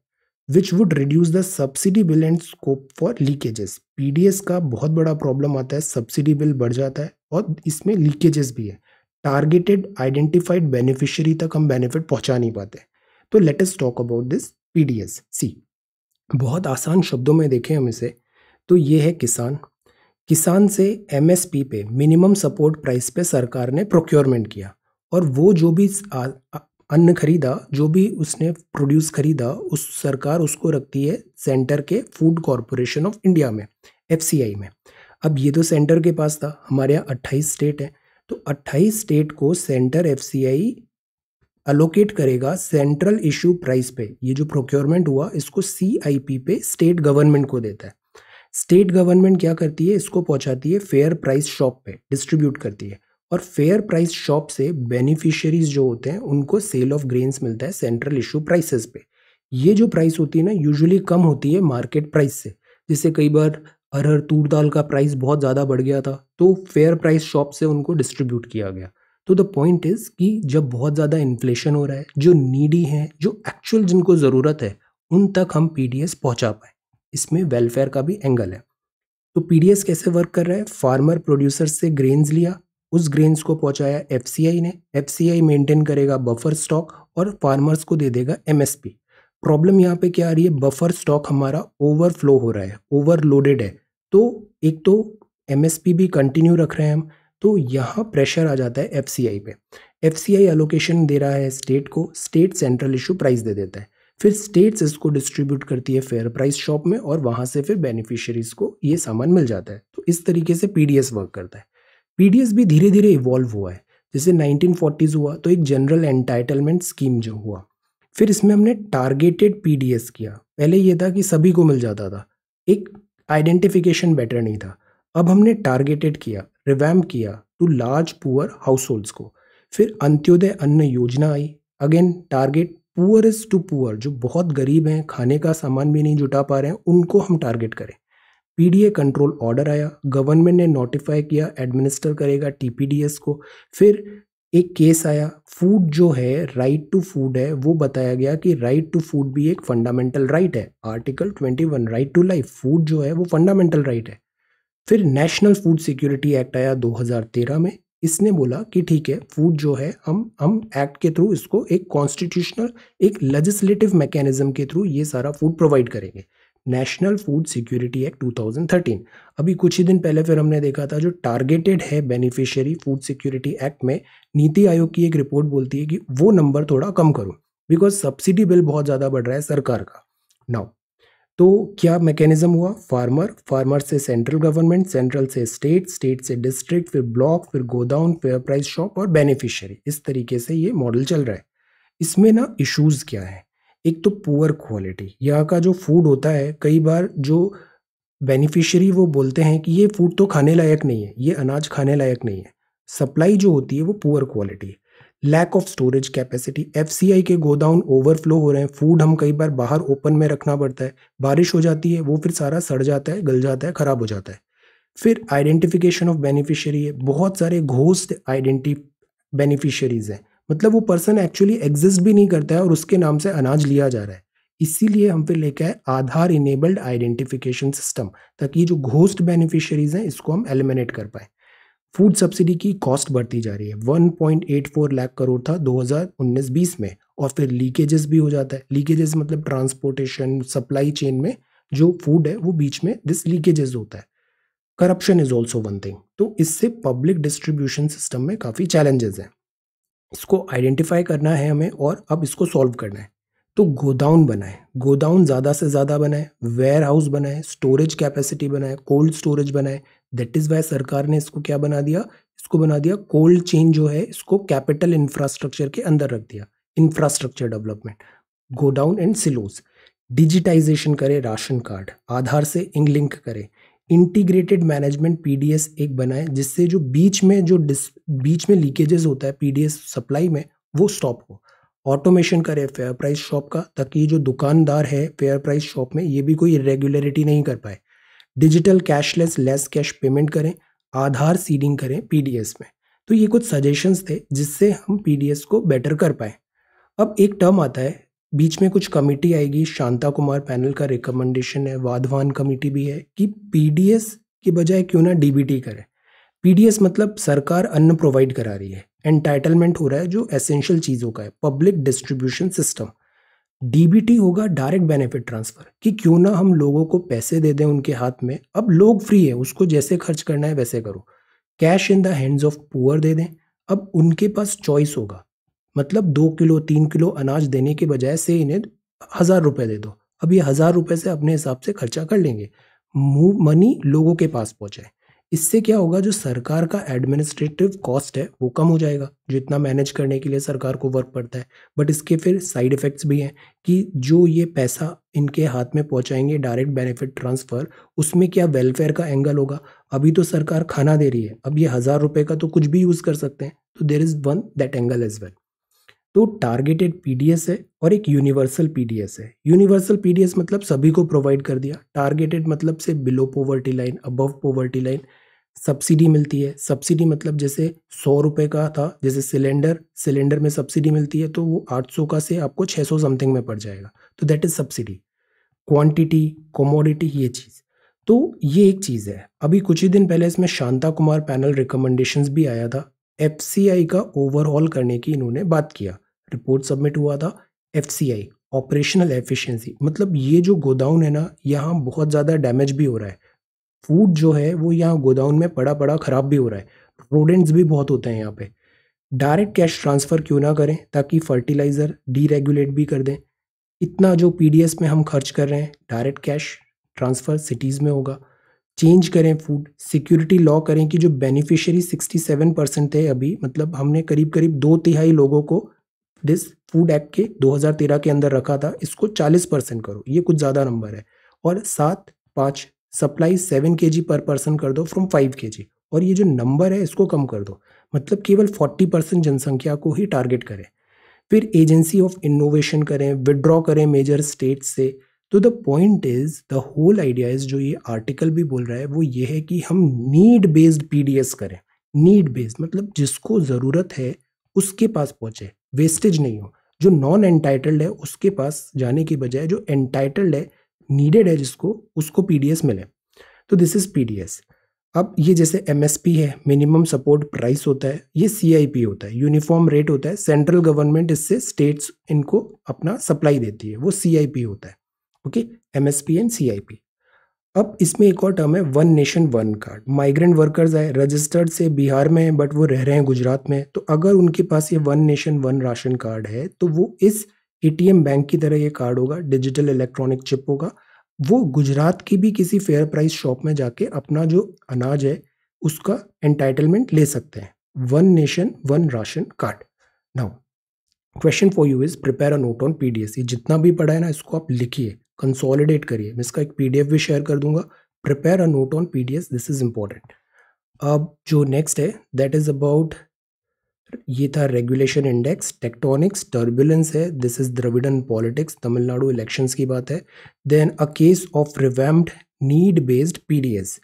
which would reduce the subsidy bill and scope for leakages PDS का बहुत बड़ा प्रॉब्लम आता है सब्सिडी बिल बढ़ जाता है और इसमें लीकेजेस भी है टारगेटेड आइडेंटिफाइड बेनिफिशियरी तक हम बेनिफिट पहुंचा नहीं पाते तो let talk about this PDS see बहुत आसान शब्दों में देखें हम इसे तो ये है किसान किसान से एमएसपी पे मिनिमम सपोर्ट प्राइस पे सरकार ने प्रोक्योरमेंट किया और वो जो भी अन्न खरीदा जो भी उसने प्रोड्यूस खरीदा उस सरकार उसको रखती है सेंटर के फूड कॉरपोरेशन ऑफ इंडिया में एफ में अब ये तो सेंटर के पास था हमारे यहाँ अट्ठाईस स्टेट हैं तो अट्ठाईस स्टेट को सेंटर एफ अलोकेट करेगा सेंट्रल इशू प्राइस पे ये जो प्रोक्योरमेंट हुआ इसको सी पे स्टेट गवर्नमेंट को देता है स्टेट गवर्नमेंट क्या करती है इसको पहुंचाती है फेयर प्राइस शॉप पे डिस्ट्रीब्यूट करती है और फेयर प्राइस शॉप से बेनिफिशियरीज जो होते हैं उनको सेल ऑफ ग्रेन्स मिलता है सेंट्रल इशू प्राइसेस पे ये जो प्राइस होती है ना यूजुअली कम होती है मार्केट प्राइस से जिससे कई बार अरहर तूर दाल का प्राइस बहुत ज़्यादा बढ़ गया था तो फेयर प्राइस शॉप से उनको डिस्ट्रीब्यूट किया गया तो द पॉइंट इज़ कि जब बहुत ज़्यादा इन्फ्लेशन हो रहा है जो नीडी हैं जो एक्चुअल जिनको ज़रूरत है उन तक हम पी पहुंचा पाए इसमें वेलफेयर का भी एंगल है तो पी कैसे वर्क कर रहा है फार्मर प्रोड्यूसर से ग्रेन्स लिया उस ग्रेन्स को पहुंचाया एफ ने एफ मेंटेन करेगा बफर स्टॉक और फार्मर्स को दे देगा एम प्रॉब्लम यहाँ पे क्या आ रही है बफर स्टॉक हमारा ओवरफ्लो हो रहा है ओवरलोडेड है तो एक तो एम भी कंटिन्यू रख रहे हैं हम तो यहाँ प्रेशर आ जाता है एफ पे एफ एलोकेशन दे रहा है स्टेट को स्टेट सेंट्रल इशू प्राइस दे देता है फिर स्टेट्स इसको डिस्ट्रीब्यूट करती है फेयर प्राइस शॉप में और वहाँ से फिर बेनिफिशरीज को ये सामान मिल जाता है तो इस तरीके से पी वर्क करता है पी भी धीरे धीरे इवॉल्व हुआ है जैसे 1940s हुआ तो एक जनरल एंटाइटलमेंट स्कीम जो हुआ फिर इसमें हमने टारगेटेड पी किया पहले ये था कि सभी को मिल जाता था एक आइडेंटिफिकेशन बेटर नहीं था अब हमने टारगेटेड किया रिवैम किया to large poor household को फिर अंत्योदय अन्न योजना आई again target poor is to poor जो बहुत गरीब हैं खाने का सामान भी नहीं जुटा पा रहे हैं उनको हम टारगेट करें पीडीए कंट्रोल ऑर्डर आया गवर्नमेंट ने नोटिफाई किया एडमिनिस्टर करेगा टीपीडीएस को फिर एक केस आया फूड जो है राइट टू फूड है वो बताया गया कि राइट टू फूड भी एक फंडामेंटल राइट है article 21 right to life food जो है वो फंडामेंटल राइट है फिर नेशनल फूड सिक्योरिटी एक्ट आया 2013 में इसने बोला कि ठीक है फूड जो है हम हम एक्ट के थ्रू इसको एक कॉन्स्टिट्यूशनल एक लेजिस्लेटिव मैकेनिज्म के थ्रू ये सारा फूड प्रोवाइड करेंगे नेशनल फूड सिक्योरिटी एक्ट 2013 अभी कुछ ही दिन पहले फिर हमने देखा था जो टारगेटेड है बेनिफिशियरी फूड सिक्योरिटी एक्ट में नीति आयोग की एक रिपोर्ट बोलती है कि वो नंबर थोड़ा कम करो बिकॉज सब्सिडी बिल बहुत ज़्यादा बढ़ रहा है सरकार का नाउ तो क्या मैकेनिज्म हुआ फार्मर फार्मर से सेंट्रल गवर्नमेंट सेंट्रल से स्टेट स्टेट से डिस्ट्रिक्ट फिर ब्लॉक फिर गोदाउन फेयर प्राइस शॉप और बेनिफिशियरी इस तरीके से ये मॉडल चल रहा है इसमें ना इश्यूज क्या है एक तो पुअर क्वालिटी यहाँ का जो फूड होता है कई बार जो बेनिफिशरी वो बोलते हैं कि ये फूड तो खाने लायक नहीं है ये अनाज खाने लायक नहीं है सप्लाई जो होती है वो पुअर क्वालिटी है lack of storage capacity F के गोदाउन ओवरफ्लो हो रहे हैं फूड हम कई बार बाहर ओपन में रखना पड़ता है बारिश हो जाती है वो फिर सारा सड़ जाता है गल जाता है ख़राब हो जाता है फिर आइडेंटिफिकेशन ऑफ बेनिफिशियरी है बहुत सारे घोस्ट आइडेंटी बेनिफिशरीज हैं मतलब वो पर्सन एक्चुअली एग्जिस्ट भी नहीं करता है और उसके नाम से अनाज लिया जा रहा है इसीलिए हम फिर लेके आए आधार इनेबल्ड आइडेंटिफिकेशन सिस्टम ताकि जो घोस्ट बेनिफिशरीज हैं इसको हम एलिमिनेट कर पाए फूड सब्सिडी की कॉस्ट बढ़ती जा रही है 1.84 लाख करोड़ था 2019-20 में और फिर लीकेजेस भी हो जाता है लीकेजेस मतलब ट्रांसपोर्टेशन सप्लाई चेन में जो फूड है वो बीच में दिस लीकेजेस होता है corruption is also one thing तो इससे पब्लिक डिस्ट्रीब्यूशन सिस्टम में काफ़ी चैलेंजेस हैं इसको आइडेंटिफाई करना है हमें और अब इसको सॉल्व करना है तो गोदाउन बनाए गोदाउन ज़्यादा से ज़्यादा बनाए वेयर हाउस बनाए स्टोरेज कैपेसिटी बनाए कोल्ड स्टोरेज बनाए दैट इज़ वाई सरकार ने इसको क्या बना दिया इसको बना दिया कोल्ड चेन जो है इसको कैपिटल इंफ्रास्ट्रक्चर के अंदर रख दिया infrastructure development godown and silos digitisation करे राशन कार्ड आधार से इंग लिंक करे इंटीग्रेटेड मैनेजमेंट पीडीएस एक बनाए जिससे जो बीच में जो बीच में लीकेजेस होता है पीडीएस सप्लाई में वो स्टॉप हो ऑटोमेशन करे फेयर प्राइस शॉप का ताकि जो दुकानदार है फेयर प्राइस शॉप में ये भी कोई रेगुलरिटी नहीं कर पाए digital cashless less cash payment करें आधार सीडिंग करें पी में तो ये कुछ सजेशंस थे जिससे हम पीडीएस को बेटर कर पाएँ अब एक टर्म आता है बीच में कुछ कमेटी आएगी शांता कुमार पैनल का रिकमेंडेशन है वाधवान कमेटी भी है कि पीडीएस की बजाय क्यों ना डीबीटी करें पीडीएस मतलब सरकार अन्न प्रोवाइड करा रही है एंटाइटलमेंट हो रहा है जो एसेंशियल चीज़ों का है पब्लिक डिस्ट्रीब्यूशन सिस्टम डीबीटी होगा डायरेक्ट बेनिफिट ट्रांसफ़र कि क्यों ना हम लोगों को पैसे दे दें उनके हाथ में अब लोग फ्री है उसको जैसे खर्च करना है वैसे करो cash in the hands of poor दे दें अब उनके पास चॉइस होगा मतलब दो किलो तीन किलो अनाज देने के बजाय से इन्हें हज़ार रुपये दे दो अब ये हज़ार रुपये से अपने हिसाब से खर्चा कर लेंगे मूव मनी लोगों के पास पहुँचे इससे क्या होगा जो सरकार का एडमिनिस्ट्रेटिव कॉस्ट है वो कम हो जाएगा जितना मैनेज करने के लिए सरकार को वर्क पड़ता है बट इसके फिर साइड इफ़ेक्ट्स भी हैं कि जो ये पैसा इनके हाथ में पहुंचाएंगे डायरेक्ट बेनिफिट ट्रांसफ़र उसमें क्या वेलफेयर का एंगल होगा अभी तो सरकार खाना दे रही है अब ये हज़ार रुपये का तो कुछ भी यूज़ कर सकते हैं तो there is one that angle is well तो टारगेटेड पीडीएस है और एक यूनिवर्सल पीडीएस है यूनिवर्सल पीडीएस मतलब सभी को प्रोवाइड कर दिया टारगेटेड मतलब से below poverty line above poverty line subsidy मिलती है सब्सिडी मतलब जैसे सौ रुपये का था जैसे सिलेंडर सिलेंडर में सब्सिडी मिलती है तो वो आठ सौ का से आपको छः सौ समथिंग में पड़ जाएगा तो that is subsidy quantity commodity ये चीज़ तो ये एक चीज़ है अभी कुछ ही दिन पहले इसमें शांता कुमार पैनल रिकमेंडेशंस भी आया था एफ का ओवरऑल करने की इन्होंने बात किया रिपोर्ट सबमिट हुआ था एफ ऑपरेशनल एफिशिएंसी मतलब ये जो गोदाउन है ना यहाँ बहुत ज़्यादा डैमेज भी हो रहा है फूड जो है वो यहाँ गोदाउन में पड़ा पड़ा ख़राब भी हो रहा है रोडेंट्स भी बहुत होते हैं यहाँ पे डायरेक्ट कैश ट्रांसफ़र क्यों ना करें ताकि फर्टिलाइज़र डीरेगुलेट भी कर दें इतना जो पी में हम खर्च कर रहे हैं डायरेक्ट कैश ट्रांसफ़र सिटीज़ में होगा चेंज करें फूड सिक्योरिटी लॉ करें कि जो बेनिफिशियरी 67 परसेंट थे अभी मतलब हमने करीब करीब दो तिहाई लोगों को दिस फूड एक्ट के 2013 के अंदर रखा था इसको 40 परसेंट करो ये कुछ ज़्यादा नंबर है और सात पाँच सप्लाई सेवन के जी पर पर्सन कर दो फ्रॉम फाइव के जी और ये जो नंबर है इसको कम कर दो मतलब केवल फोर्टी परसेंट जनसंख्या को ही टारगेट करें फिर एजेंसी ऑफ इनोवेशन करें विड्रॉ करें मेजर स्टेट से तो the point is the whole idea is जो ये आर्टिकल भी बोल रहा है वो ये है कि हम नीड बेस्ड एस करें नीड बेस्ड मतलब जिसको ज़रूरत है उसके पास पहुँचे वेस्टेज नहीं हो जो नॉन एंटाइटल्ड है उसके पास जाने के बजाय जो एंटाइटल्ड है नीडेड है जिसको उसको एस मिले तो दिस इज़ एस अब ये जैसे पी है मिनिमम सपोर्ट प्राइस होता है ये पी होता है यूनिफॉर्म रेट होता है सेंट्रल गवर्नमेंट इससे स्टेट्स इनको अपना सप्लाई देती है वो पी होता है okay M S P and C I P अब इसमें एक और टर्म है one nation one card migrant workers आए रजिस्टर्ड से बिहार में हैं बट वो रह रहे हैं गुजरात में तो अगर उनके पास ये one nation one ration card है तो वो इस एटीएम बैंक की तरह ये कार्ड होगा डिजिटल इलेक्ट्रॉनिक चिप होगा वो गुजरात की भी किसी फेयर प्राइस शॉप में जाके अपना जो अनाज है उसका एंटाइटलमेंट ले सकते हैं one nation one ration card now question for you is prepare a note on PDS जितना भी पढ़ा है ना इसको आप लिखिए कंसोलिडेट करिए मैं इसका एक पीडीएफ भी शेयर कर दूंगा prepare a note on P this is important अब जो नेक्स्ट है दैट इज़ अबाउट ये था रेगुलेशन इंडेक्स टेक्टोनिक्स टर्बुलेंस है this is Dravidian politics Tamil Nadu elections की बात है then a case of revamped need based PDS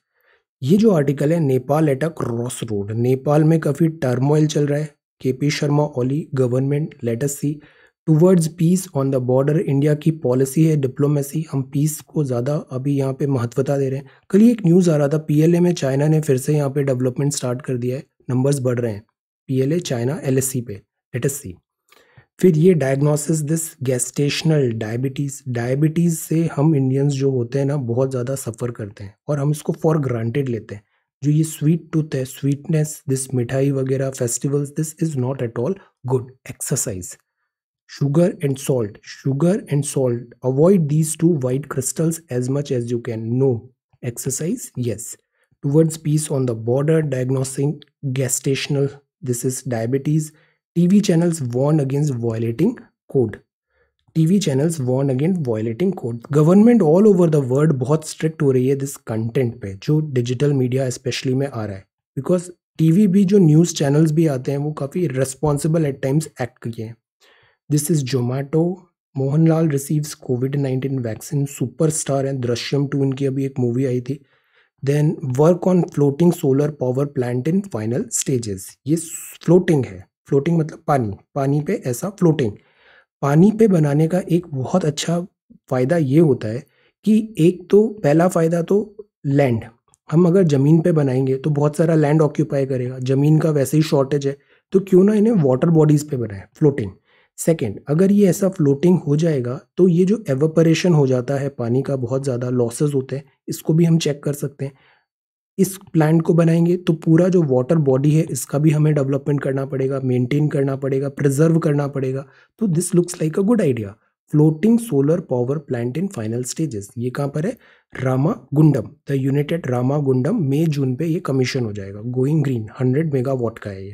ये जो आर्टिकल है Nepal at a cross road Nepal में काफ़ी टर्मोइल चल रहा है K P Sharma Oli government let's see towards peace on the border India की पॉलिसी है डिप्लोमेसी हम पीस को ज़्यादा अभी यहाँ पे महत्वता दे रहे हैं कल ही एक न्यूज़ आ रहा था पीएलए में चाइना ने फिर से यहाँ पे डेवलपमेंट स्टार्ट कर दिया है नंबर्स बढ़ रहे हैं पीएलए चाइना एलएससी पे एटएससी फिर ये diagnosis this gestational diabetes diabetes से हम इंडियंस जो होते हैं ना बहुत ज़्यादा सफ़र करते हैं और हम इसको फॉर ग्रांटेड लेते हैं जो ये स्वीट टूथ है स्वीटनेस दिस मिठाई वगैरह festivals this is not at all good exercise sugar and salt sugar and salt avoid these two white crystals as much as you can no exercise yes towards peace on the border diagnosing gestational this is diabetes tv channels warn against violating code TV channels warn against violating code government all over the world बहुत स्ट्रिक्ट हो रही है दिस कंटेंट पे जो डिजिटल मीडिया स्पेशली में आ रहा है बिकॉज टीवी भी जो न्यूज़ चैनल्स भी आते हैं वो काफ़ी रेस्पॉन्सिबल एट टाइम्स एक्ट किए हैं is Zomato Mohan Mohanlal receives COVID nineteen vaccine superstar and Drishyam two इनकी अभी एक मूवी आई थी then work on floating solar power plant in final stages ये फ्लोटिंग है फ्लोटिंग मतलब पानी पानी पे ऐसा फ्लोटिंग पानी पे बनाने का एक बहुत अच्छा फ़ायदा ये होता है कि एक तो पहला फ़ायदा तो लैंड हम अगर ज़मीन पे बनाएंगे तो बहुत सारा लैंड ऑक्यूपाई करेगा ज़मीन का वैसे ही शॉर्टेज है तो क्यों ना इन्हें वाटर बॉडीज़ पे बनाएं फ्लोटिंग सेकेंड अगर ये ऐसा फ्लोटिंग हो जाएगा तो ये जो एवोपरेशन हो जाता है पानी का बहुत ज़्यादा लॉसेज होते हैं इसको भी हम चेक कर सकते हैं इस प्लांट को बनाएंगे तो पूरा जो वाटर बॉडी है इसका भी हमें डेवलपमेंट करना पड़ेगा मेंटेन करना पड़ेगा प्रिजर्व करना पड़ेगा तो this looks like a good idea floating solar power plant in final stages ये कहाँ पर है Ramagundam the united Ramagundam मई जून पे ये कमीशन हो जाएगा going green hundred megawatt का है ये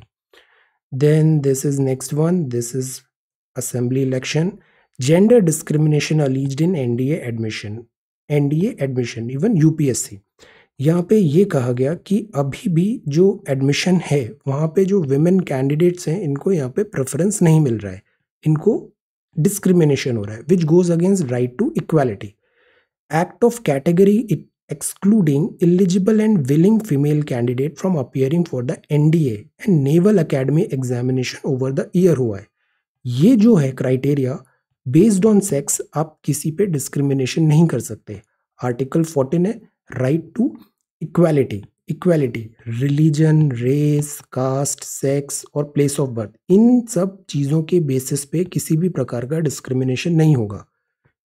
then this is next one this is assembly election gender discrimination alleges in N D admission NDA admission even you UPSC यहाँ पे ये कहा गया कि अभी भी जो एडमिशन है वहाँ पे जो विमेन कैंडिडेट्स हैं इनको यहाँ पे प्रेफरेंस नहीं मिल रहा है इनको डिस्क्रिमिनेशन हो रहा है which goes against right to equality act of category excluding eligible and willing female candidate from appearing for the NDA and naval academy examination over the year हुआ है ये जो है क्राइटेरिया बेस्ड ऑन सेक्स आप किसी पे डिस्क्रिमिनेशन नहीं कर सकते आर्टिकल फोर्टीन है right to equality equality religion race caste sex और प्लेस ऑफ बर्थ इन सब चीज़ों के बेसिस पे किसी भी प्रकार का डिस्क्रिमिनेशन नहीं होगा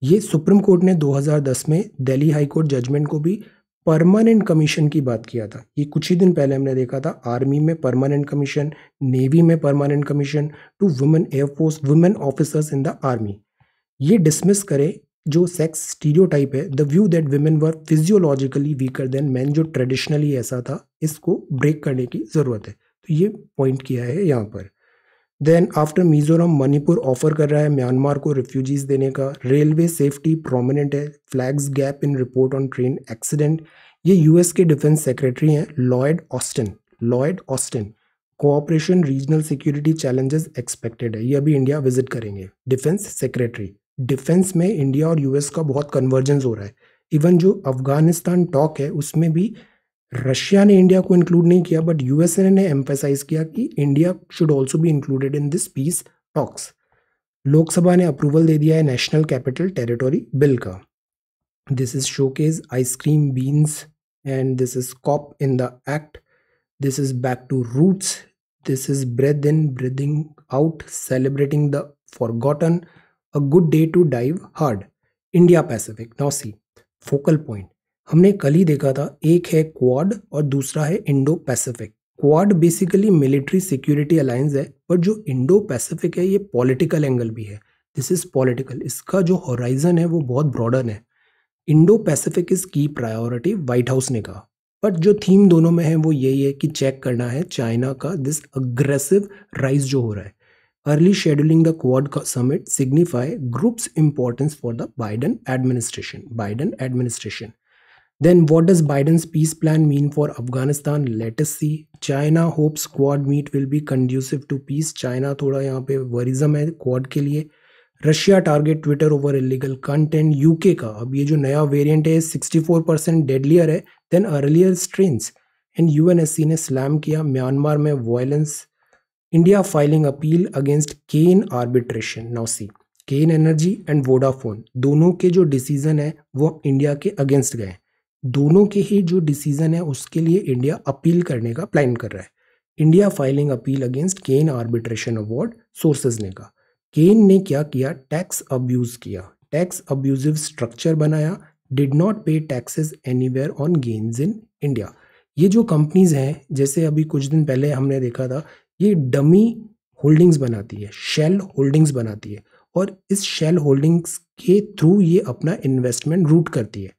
ये सुप्रीम कोर्ट ने 2010 में दिल्ली हाई कोर्ट जजमेंट को भी परमानेंट कमीशन की बात किया था ये कुछ ही दिन पहले हमने देखा था आर्मी में परमानेंट कमीशन नेवी में permanent commission to women air force women officers in the army ये डिसमिस करे जो सेक्स स्टीरियोटाइप है the view that women were physiologically weaker than man जो ट्रेडिशनली ऐसा था इसको ब्रेक करने की ज़रूरत है तो ये पॉइंट किया है यहाँ पर then after Mizoram Manipur offer कर रहा है म्यांमार को रिफ्यूजीज देने का रेलवे सेफ्टी प्रोमिनेंट है flags gap in report on train accident ये यूएस के डिफेंस सेक्रेटरी हैं Lloyd Austin Lloyd Austin cooperation regional security challenges expected है ये अभी इंडिया विजिट करेंगे डिफेंस सेक्रेटरी डिफेंस में इंडिया और यूएस का बहुत कन्वर्जेंस हो रहा है इवन जो अफगानिस्तान टॉक है उसमें भी रशिया ने इंडिया को इंक्लूड नहीं किया बट यूएसए ने एम्फेसाइज किया कि इंडिया शुड ऑल्सो भी included in this peace talks Lok Sabha ने अप्रूवल दे दिया है नेशनल कैपिटल टेरिटोरी बिल का this is showcase ice cream beans and this is cop in the act this is back to roots this is breathe in breathing out celebrating the forgotten a good day to dive hard India Pacific नॉसी फोकल पॉइंट हमने कल ही देखा था एक है क्वाड और दूसरा है Indo Pacific Quad basically military security alliance है पर जो इंडो पैसिफिक है ये पॉलिटिकल एंगल भी है दिस इज़ पॉलिटिकल इसका जो हॉराइजन है वो बहुत ब्रॉडन है Indo Pacific is key priority White House ने कहा बट जो थीम दोनों में है वो यही है कि चेक करना है चाइना का दिस अग्रेसिव राइज जो हो रहा है अर्ली शेड्यूलिंग द क्वाड का summit signify groups importance for the Biden administration Biden administration Then what does Biden's peace plan mean for Afghanistan? Let us see. China hope Quad meet will be conducive to peace China थोड़ा यहाँ पे वरिज्म है क्वाड के लिए Russia target Twitter over illegal content UK का अब ये जो नया वेरिएंट है 64 परसेंट डेडलियर है then earlier strains and UNSC ने स्लैम किया म्यांमार में violence India filing appeal against Cairn arbitration नौसी केन एनर्जी एंड वोडाफोन दोनों के जो डिसीजन है वो इंडिया के अगेंस्ट गए हैं दोनों के ही जो डिसीजन है उसके लिए इंडिया अपील करने का प्लान कर रहा है India filing appeal against Cairn arbitration award sources ने कहा केन ने क्या किया टैक्स अब्यूज किया टैक्स अब्यूजिव स्ट्रक्चर बनाया did not pay taxes anywhere on gains in India ये जो कंपनीज हैं जैसे अभी कुछ दिन पहले हमने देखा था ये डमी होल्डिंग्स बनाती है शेल होल्डिंग्स बनाती है और इस शेल होल्डिंग्स के थ्रू ये अपना इन्वेस्टमेंट रूट करती है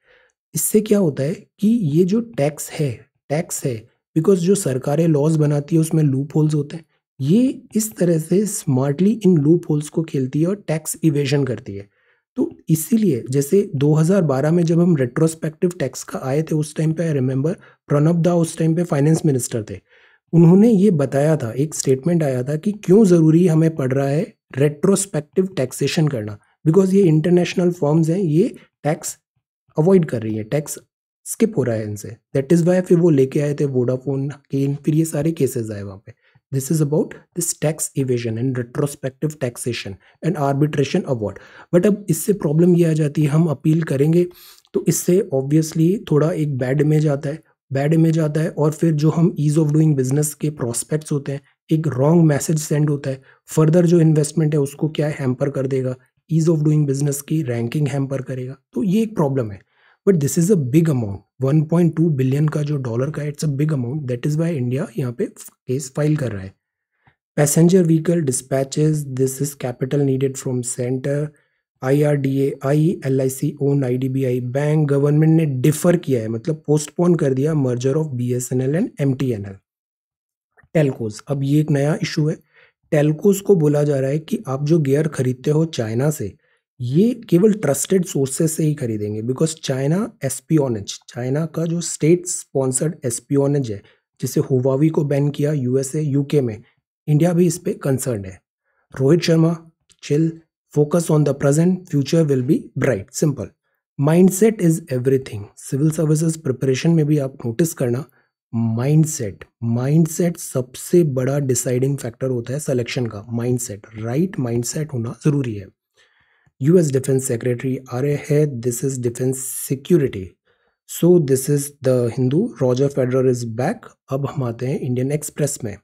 इससे क्या होता है कि ये जो टैक्स है टैक्स है बिकॉज जो सरकारें लॉज बनाती है उसमें लूप होल्स होते हैं ये इस तरह से स्मार्टली इन लूप होल्स को खेलती है और टैक्स इवेजन करती है तो इसीलिए जैसे 2012 में जब हम रेट्रोस्पेक्टिव टैक्स का आए थे उस टाइम पे आई रिमेंबर प्रणब दा उस टाइम पे फाइनेंस मिनिस्टर थे उन्होंने ये बताया था एक स्टेटमेंट आया था कि क्यों ज़रूरी हमें पड़ रहा है रेट्रोस्पेक्टिव टैक्सेशन करना बिकॉज ये इंटरनेशनल फॉर्म्स हैं ये टैक्स अवॉइड कर रही है टैक्स स्किप हो रहा है इनसे दैट इज़ वाई फिर वो लेके आए थे वोडाफोन के फिर ये सारे केसेस आए वहाँ पे this is about this tax evasion and retrospective taxation and arbitration award but अब इससे प्रॉब्लम ये आ जाती है हम अपील करेंगे तो इससे ऑब्वियसली थोड़ा एक बैड इमेज आता है बैड इमेज आता है और फिर जो हम ईज़ ऑफ डूइंग बिजनेस के प्रॉस्पेक्ट्स होते हैं एक रॉन्ग मैसेज सेंड होता है फर्दर जो इन्वेस्टमेंट है उसको क्या हैम्पर कर देगा ईज़ ऑफ डूइंग बिजनेस की रैंकिंग हैम्पर करेगा तो ये एक प्रॉब्लम है but this is a big amount 1.2 billion का जो डॉलर का it's a big amount that is why India यहाँ पे केस फाइल कर रहा है passenger vehicle dispatches this is capital needed from centre I R D A I L I C own I D B I bank government ने डिफर किया है मतलब पोस्टपोन कर दिया merger of B S N L and M T N L telcos अब ये एक नया इशू है टेलकोज को बोला जा रहा है कि आप जो गेयर खरीदते हो चाइना से ये केवल ट्रस्टेड सोर्सेज से ही खरीदेंगे बिकॉज चाइना एसपीओनेज चाइना का जो स्टेट स्पॉन्सर्ड एसपीओनेज है जिसे हुवावी को बैन किया यूएसए यूके में इंडिया भी इस पर कंसर्न है Rohit Sharma chill focus on the present future will be bright simple mindset is everything civil services preparation में भी आप नोटिस करना माइंडसेट माइंडसेट सबसे बड़ा डिसाइडिंग फैक्टर होता है सिलेक्शन का माइंडसेट राइट माइंडसेट होना ज़रूरी है US Defense Secretary रहे hai, this is defense security. So this is the Hindu Roger Federer is back अब हम आते हैं इंडियन एक्सप्रेस में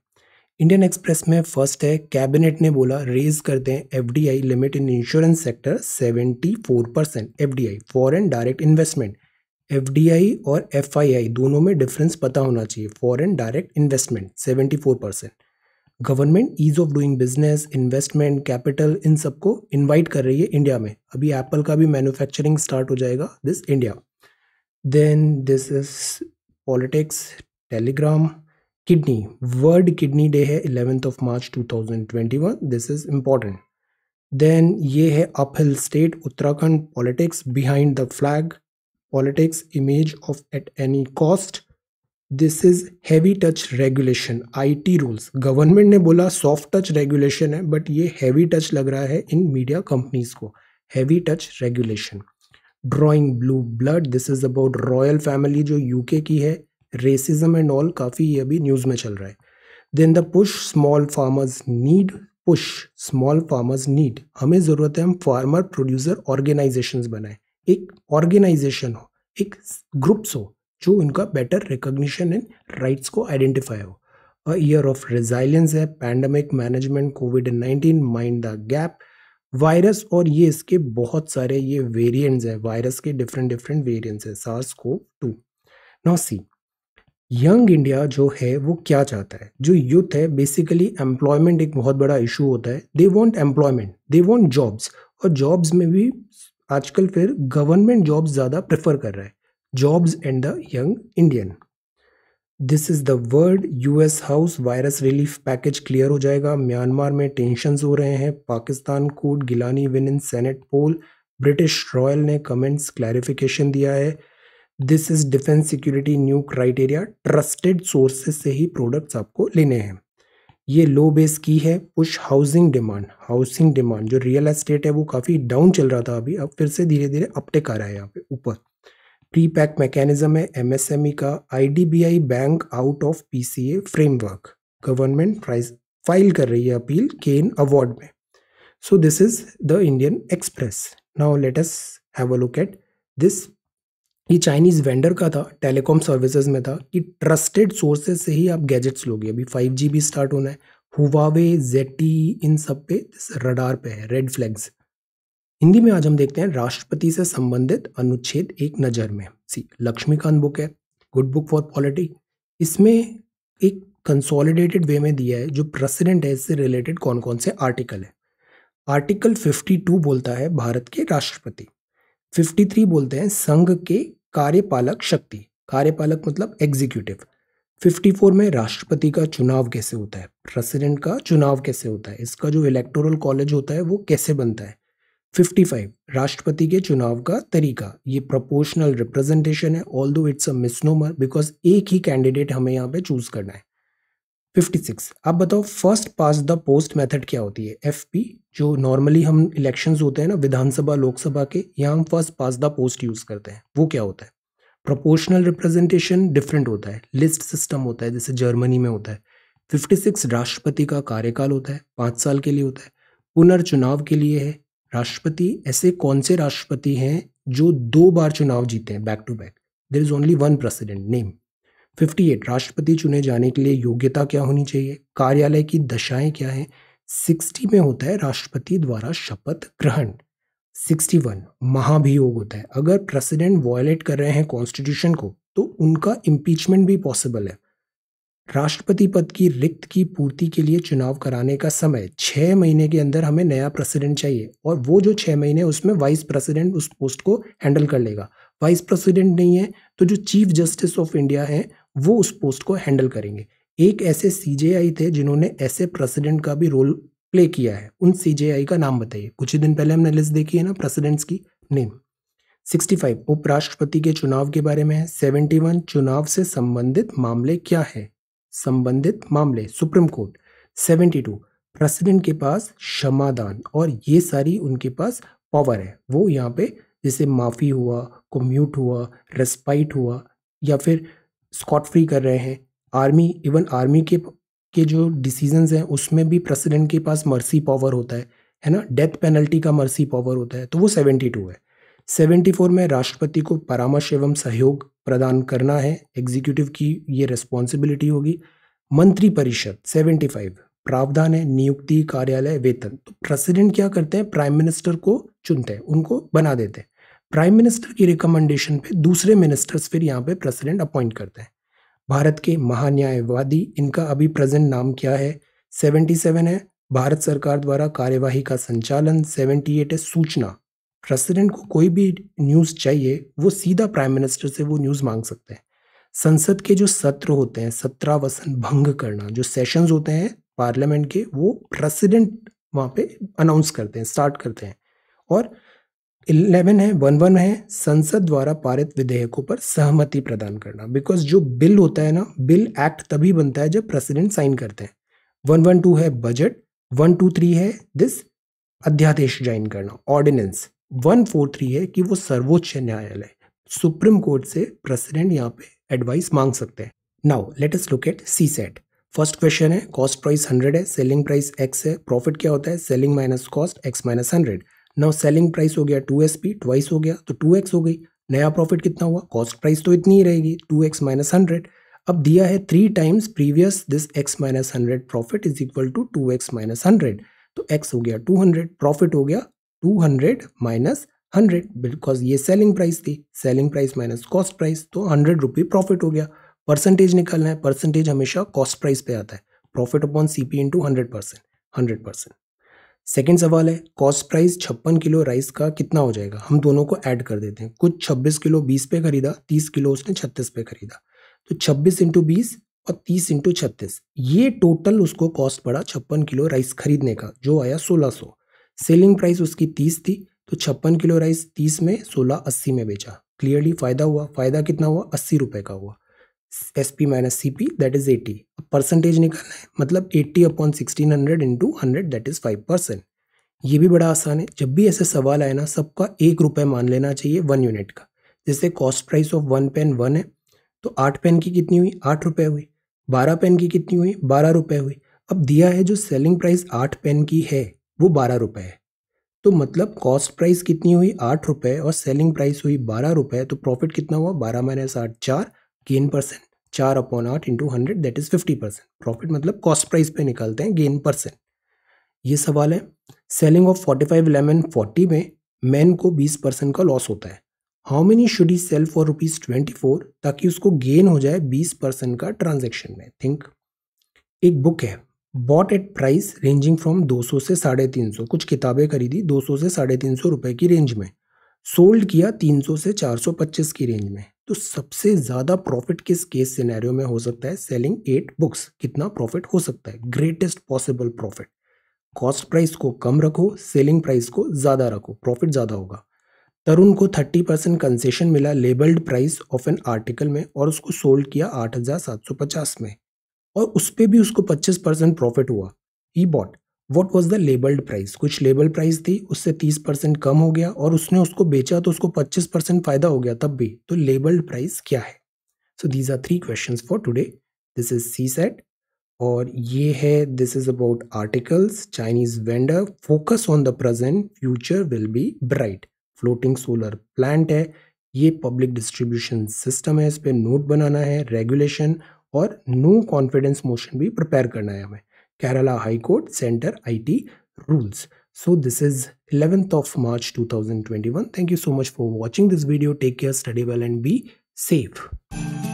इंडियन एक्सप्रेस में फर्स्ट है कैबिनेट ने बोला रेज करते हैं F limit in insurance sector seventy four percent F D I foreign direct investment F D I और एफ आई आई दोनों में डिफरेंस पता होना चाहिए foreign direct investment seventy four percent government ease of doing business investment capital इन सबको इन्वाइट कर रही है इंडिया में अभी एप्पल का भी मैन्युफैक्चरिंग स्टार्ट हो जाएगा this India then this is politics telegram kidney world kidney day है eleventh of March two thousand twenty one this is important then ये है uphill state Uttarakhand politics behind the flag politics image of at any cost this is heavy touch regulation IT rules government ने बोला सॉफ्ट टच रेगुलेशन है बट ये हैवी टच लग रहा है इन मीडिया कंपनीज को heavy touch regulation drawing blue blood this is about royal family जो यूके की है रेसिज्म एंड ऑल काफ़ी ये अभी न्यूज़ में चल रहा है then the push small farmers need push small farmers need हमें ज़रूरत है हम फार्मर प्रोड्यूसर ऑर्गेनाइजेशन बनाए एक ऑर्गेनाइजेशन हो एक ग्रुप्स हो जो उनका बेटर रिकोगशन एंड राइट्स को आइडेंटिफाई हो अ ईयर ऑफ रिजाइलेंस है pandemic management COVID nineteen mind the gap virus और ये इसके बहुत सारे ये वेरिएंट्स हैं वायरस के डिफरेंट डिफरेंट वेरिएंट्स हैं SARS CoV two now see Young India जो है वो क्या चाहता है जो यूथ है बेसिकली एम्प्लॉयमेंट एक बहुत बड़ा इशू होता है they want employment they want jobs और जॉब्स में भी आजकल फिर गवर्नमेंट जॉब्स ज़्यादा प्रेफर कर रहा है Jobs and the Young Indian this is the world U S house virus relief package clear हो जाएगा म्यांमार में टेंशन हो रहे हैं पाकिस्तान कोड Gilani win in senate poll British royal ने कमेंट्स क्लैरिफिकेशन दिया है this is defence security new criteria trusted sources से ही प्रोडक्ट्स आपको लेने हैं ये लो बेस की है push housing demand housing demand जो रियल एस्टेट है वो काफ़ी डाउन चल रहा था अभी अब फिर से धीरे धीरे अपटेक आ रहा है यहाँ पे ऊपर प्री पैक मैकेनिज्म है एमएसएमई e का IDBI bank out of PCA framework government prize file कर रही है अपील केन अवार्ड में so this is the Indian Express now let us have a look at this ये चाइनीज़ वेंडर का था टेलीकॉम सर्विसेज में था कि ट्रस्टेड सोर्सेज से ही आप गैजेट्स लोगे अभी फाइव जी भी स्टार्ट होना है हुवावे जेटी इन सब पे रडार पे है रेड फ्लैग्स हिंदी में आज हम देखते हैं राष्ट्रपति से संबंधित अनुच्छेद एक नज़र में सी लक्ष्मीकांत बुक है गुड बुक फॉर पॉलिटी इसमें एक कंसोलिडेटेड वे में दिया है जो प्रेसिडेंट है इससे रिलेटेड कौन कौन से आर्टिकल है आर्टिकल 52 बोलता है भारत के राष्ट्रपति 53 बोलते हैं संघ के कार्यपालक शक्ति कार्यपालक मतलब एग्जीक्यूटिव 54 में राष्ट्रपति का चुनाव कैसे होता है प्रेसिडेंट का चुनाव कैसे होता है इसका जो इलेक्टोरल कॉलेज होता है वो कैसे बनता है 55 राष्ट्रपति के चुनाव का तरीका ये प्रोपोर्शनल रिप्रेजेंटेशन है although it's a misnomer because एक ही कैंडिडेट हमें यहाँ पे चूज करना है 56 आप बताओ first past the post method क्या होती है एफ जो नॉर्मली हम इलेक्शंस होते हैं ना विधानसभा लोकसभा के यहाँ हम first past the post use करते हैं वो क्या होता है प्रोपोर्शनल रिप्रेजेंटेशन डिफरेंट होता है लिस्ट सिस्टम होता है जैसे जर्मनी में होता है 56 राष्ट्रपति का कार्यकाल होता है पाँच साल के लिए होता है पुनर्चुनाव के लिए है राष्ट्रपति ऐसे कौन से राष्ट्रपति हैं जो दो बार चुनाव जीते हैं back to back there is only one president name 58 राष्ट्रपति चुने जाने के लिए योग्यता क्या होनी चाहिए कार्यालय की दशाएं क्या है 60 में होता है राष्ट्रपति द्वारा शपथ ग्रहण 61 महाभियोग होता है अगर प्रेसिडेंट वॉयलेट कर रहे हैं कॉन्स्टिट्यूशन को तो उनका इम्पीचमेंट भी पॉसिबल है राष्ट्रपति पद की रिक्त की पूर्ति के लिए चुनाव कराने का समय छः महीने के अंदर हमें नया प्रेसिडेंट चाहिए और वो जो छः महीने उसमें वाइस प्रेसिडेंट उस पोस्ट को हैंडल कर लेगा वाइस प्रेसिडेंट नहीं है तो जो चीफ जस्टिस ऑफ इंडिया हैं वो उस पोस्ट को हैंडल करेंगे एक ऐसे सी थे जिन्होंने ऐसे प्रेसिडेंट का भी रोल प्ले किया है उन सीजेआई का नाम बताइए कुछ ही दिन पहले हमने लिस्ट देखी है ना प्रेसिडेंट्स की नेम 65 उपराष्ट्रपति के चुनाव के बारे में है 71 चुनाव से संबंधित मामले क्या है संबंधित मामले सुप्रीम कोर्ट 72 प्रेसिडेंट के पास क्षमादान और ये सारी उनके पास पावर है वो यहाँ पे जैसे माफ़ी हुआ कम्यूट हुआ रेस्पाइट हुआ या फिर स्कॉट फ्री कर रहे हैं आर्मी इवन आर्मी के के जो डिसीजंस हैं उसमें भी प्रेसिडेंट के पास मर्सी पावर होता है है ना डेथ पेनल्टी का मर्सी पावर होता है तो वो सेवेंटी टू है 74 में राष्ट्रपति को परामर्श एवं सहयोग प्रदान करना है एग्जीक्यूटिव की ये रेस्पॉन्सिबिलिटी होगी मंत्रिपरिषद 75 प्रावधान है नियुक्ति कार्यालय वेतन तो प्रेसिडेंट क्या करते हैं प्राइम मिनिस्टर को चुनते हैं उनको बना देते हैं प्राइम मिनिस्टर की रिकमेंडेशन पे दूसरे मिनिस्टर्स फिर यहाँ पे प्रेसिडेंट अपॉइंट करते हैं भारत के महान्यायवादी इनका अभी प्रेजेंट नाम क्या है 77 है भारत सरकार द्वारा कार्यवाही का संचालन 78 है सूचना प्रेसिडेंट को कोई भी न्यूज़ चाहिए वो सीधा प्राइम मिनिस्टर से वो न्यूज़ मांग सकते हैं संसद के जो सत्र होते हैं सत्रावसन भंग करना जो सेशंस होते हैं पार्लियामेंट के वो प्रेसिडेंट वहाँ पे अनाउंस करते हैं स्टार्ट करते हैं और इलेवन है वन वन है संसद द्वारा पारित विधेयकों पर सहमति प्रदान करना बिकॉज जो बिल होता है ना बिल एक्ट तभी बनता है जब प्रेसिडेंट साइन करते हैं वन वन टू है बजट वन टू थ्री है दिस अध्यादेश ज्वाइन करना ऑर्डिनेंस वन फोर थ्री है कि वो सर्वोच्च न्यायालय सुप्रीम कोर्ट से प्रेसिडेंट यहाँ पे एडवाइस मांग सकते हैं now let us look at C set first question है कॉस्ट प्राइस हंड्रेड है सेलिंग प्राइस एक्स है प्रॉफिट क्या होता है selling minus cost X minus hundred now selling price हो गया टू एस पी ट्वाइस हो गया तो टू एक्स हो गई नया प्रॉफिट कितना हुआ कॉस्ट प्राइस तो इतनी ही रहेगी टू एक्स माइनस हंड्रेड अब दिया है three times previous this X minus hundred profit is equal to two X minus hundred तो एक्स हो गया टू हंड्रेड प्रॉफिट हो गया two hundred minus hundred because ये सेलिंग प्राइस थी selling price minus cost price तो हंड्रेड रुपी प्रॉफिट हो गया परसेंटेज निकालना है परसेंटेज हमेशा कॉस्ट प्राइस पे आता है profit upon C P into hundred percent hundred percent second सवाल है कॉस्ट प्राइस छप्पन किलो राइस का कितना हो जाएगा हम दोनों को ऐड कर देते हैं कुछ छब्बीस किलो बीस पे खरीदा तीस किलो उसने छत्तीस पे खरीदा तो छब्बीस इंटू बीस और तीस इंटू छत्तीस ये टोटल उसको कॉस्ट पड़ा छप्पन किलो राइस खरीदने का जो आया सोलह सौ सो। सेलिंग प्राइस उसकी तीस थी तो छप्पन किलो राइस तीस में सोलह अस्सी में बेचा क्लियरली फ़ायदा हुआ फ़ायदा कितना हुआ अस्सी रुपये का हुआ S P minus C P that is eighty अब परसेंटेज निकालना है मतलब eighty upon sixteen hundred into hundred that is five percent ये भी बड़ा आसान है जब भी ऐसे सवाल आए ना सबका एक रुपये मान लेना चाहिए वन यूनिट का जैसे cost price of one pen one है तो आठ पेन की कितनी हुई आठ रुपये हुई बारह पेन की कितनी हुई बारह रुपये हुई अब दिया है जो सेलिंग प्राइस आठ पेन की है वो बारह रुपये है तो मतलब कॉस्ट प्राइस कितनी हुई आठ रुपये और सेलिंग प्राइस हुई बारह रुपये तो प्रॉफिट कितना हुआ बारह माइनस आठ चार गेन परसेंट चार अपॉन आठ into hundred that is fifty percent profit मतलब कॉस्ट प्राइस पे निकालते हैं गेन परसेंट ये सवाल है selling of forty five lemon forty में मैन को बीस परसेंट का लॉस होता है how many should he sell for rupees twenty four ताकि उसको गेन हो जाए बीस परसेंट का ट्रांजेक्शन में थिंक एक बुक है bought at price ranging from 200 से साढ़े तीन सौ कुछ किताबें खरीदी 200 से साढ़े तीन सौ रुपये की रेंज में सोल्ड किया 300 से 425 की रेंज में तो सबसे ज़्यादा प्रॉफिट किस केस सिनेरियो में हो सकता है सेलिंग एट बुक्स कितना प्रॉफिट हो सकता है greatest possible profit cost price को कम रखो सेलिंग प्राइस को ज़्यादा रखो प्रॉफिट ज़्यादा होगा तरुण को 30 परसेंट कंसेशन मिला labelled price of an article में और उसको सोल्ड किया 8,750 में और उस पर भी उसको पच्चीस परसेंट प्रॉफिट हुआ he bought what was the labelled price कुछ लेबल प्राइस थी उससे तीस परसेंट कम हो गया और उसने उसको बेचा तो उसको पच्चीस परसेंट फायदा हो गया तब भी तो लेबल्ड प्राइस क्या है so these are three question for today this is C set और ये है this is about articles Chinese vendor focus on the present future will be bright floating solar plant है ये पब्लिक डिस्ट्रीब्यूशन सिस्टम है इस पर नोट बनाना है रेगुलेशन और नो कॉन्फिडेंस मोशन भी प्रिपेयर करना है हमें Kerala high court centre IT rules so this is eleventh of March 2021 thank you so much for watching this video take care study well and be safe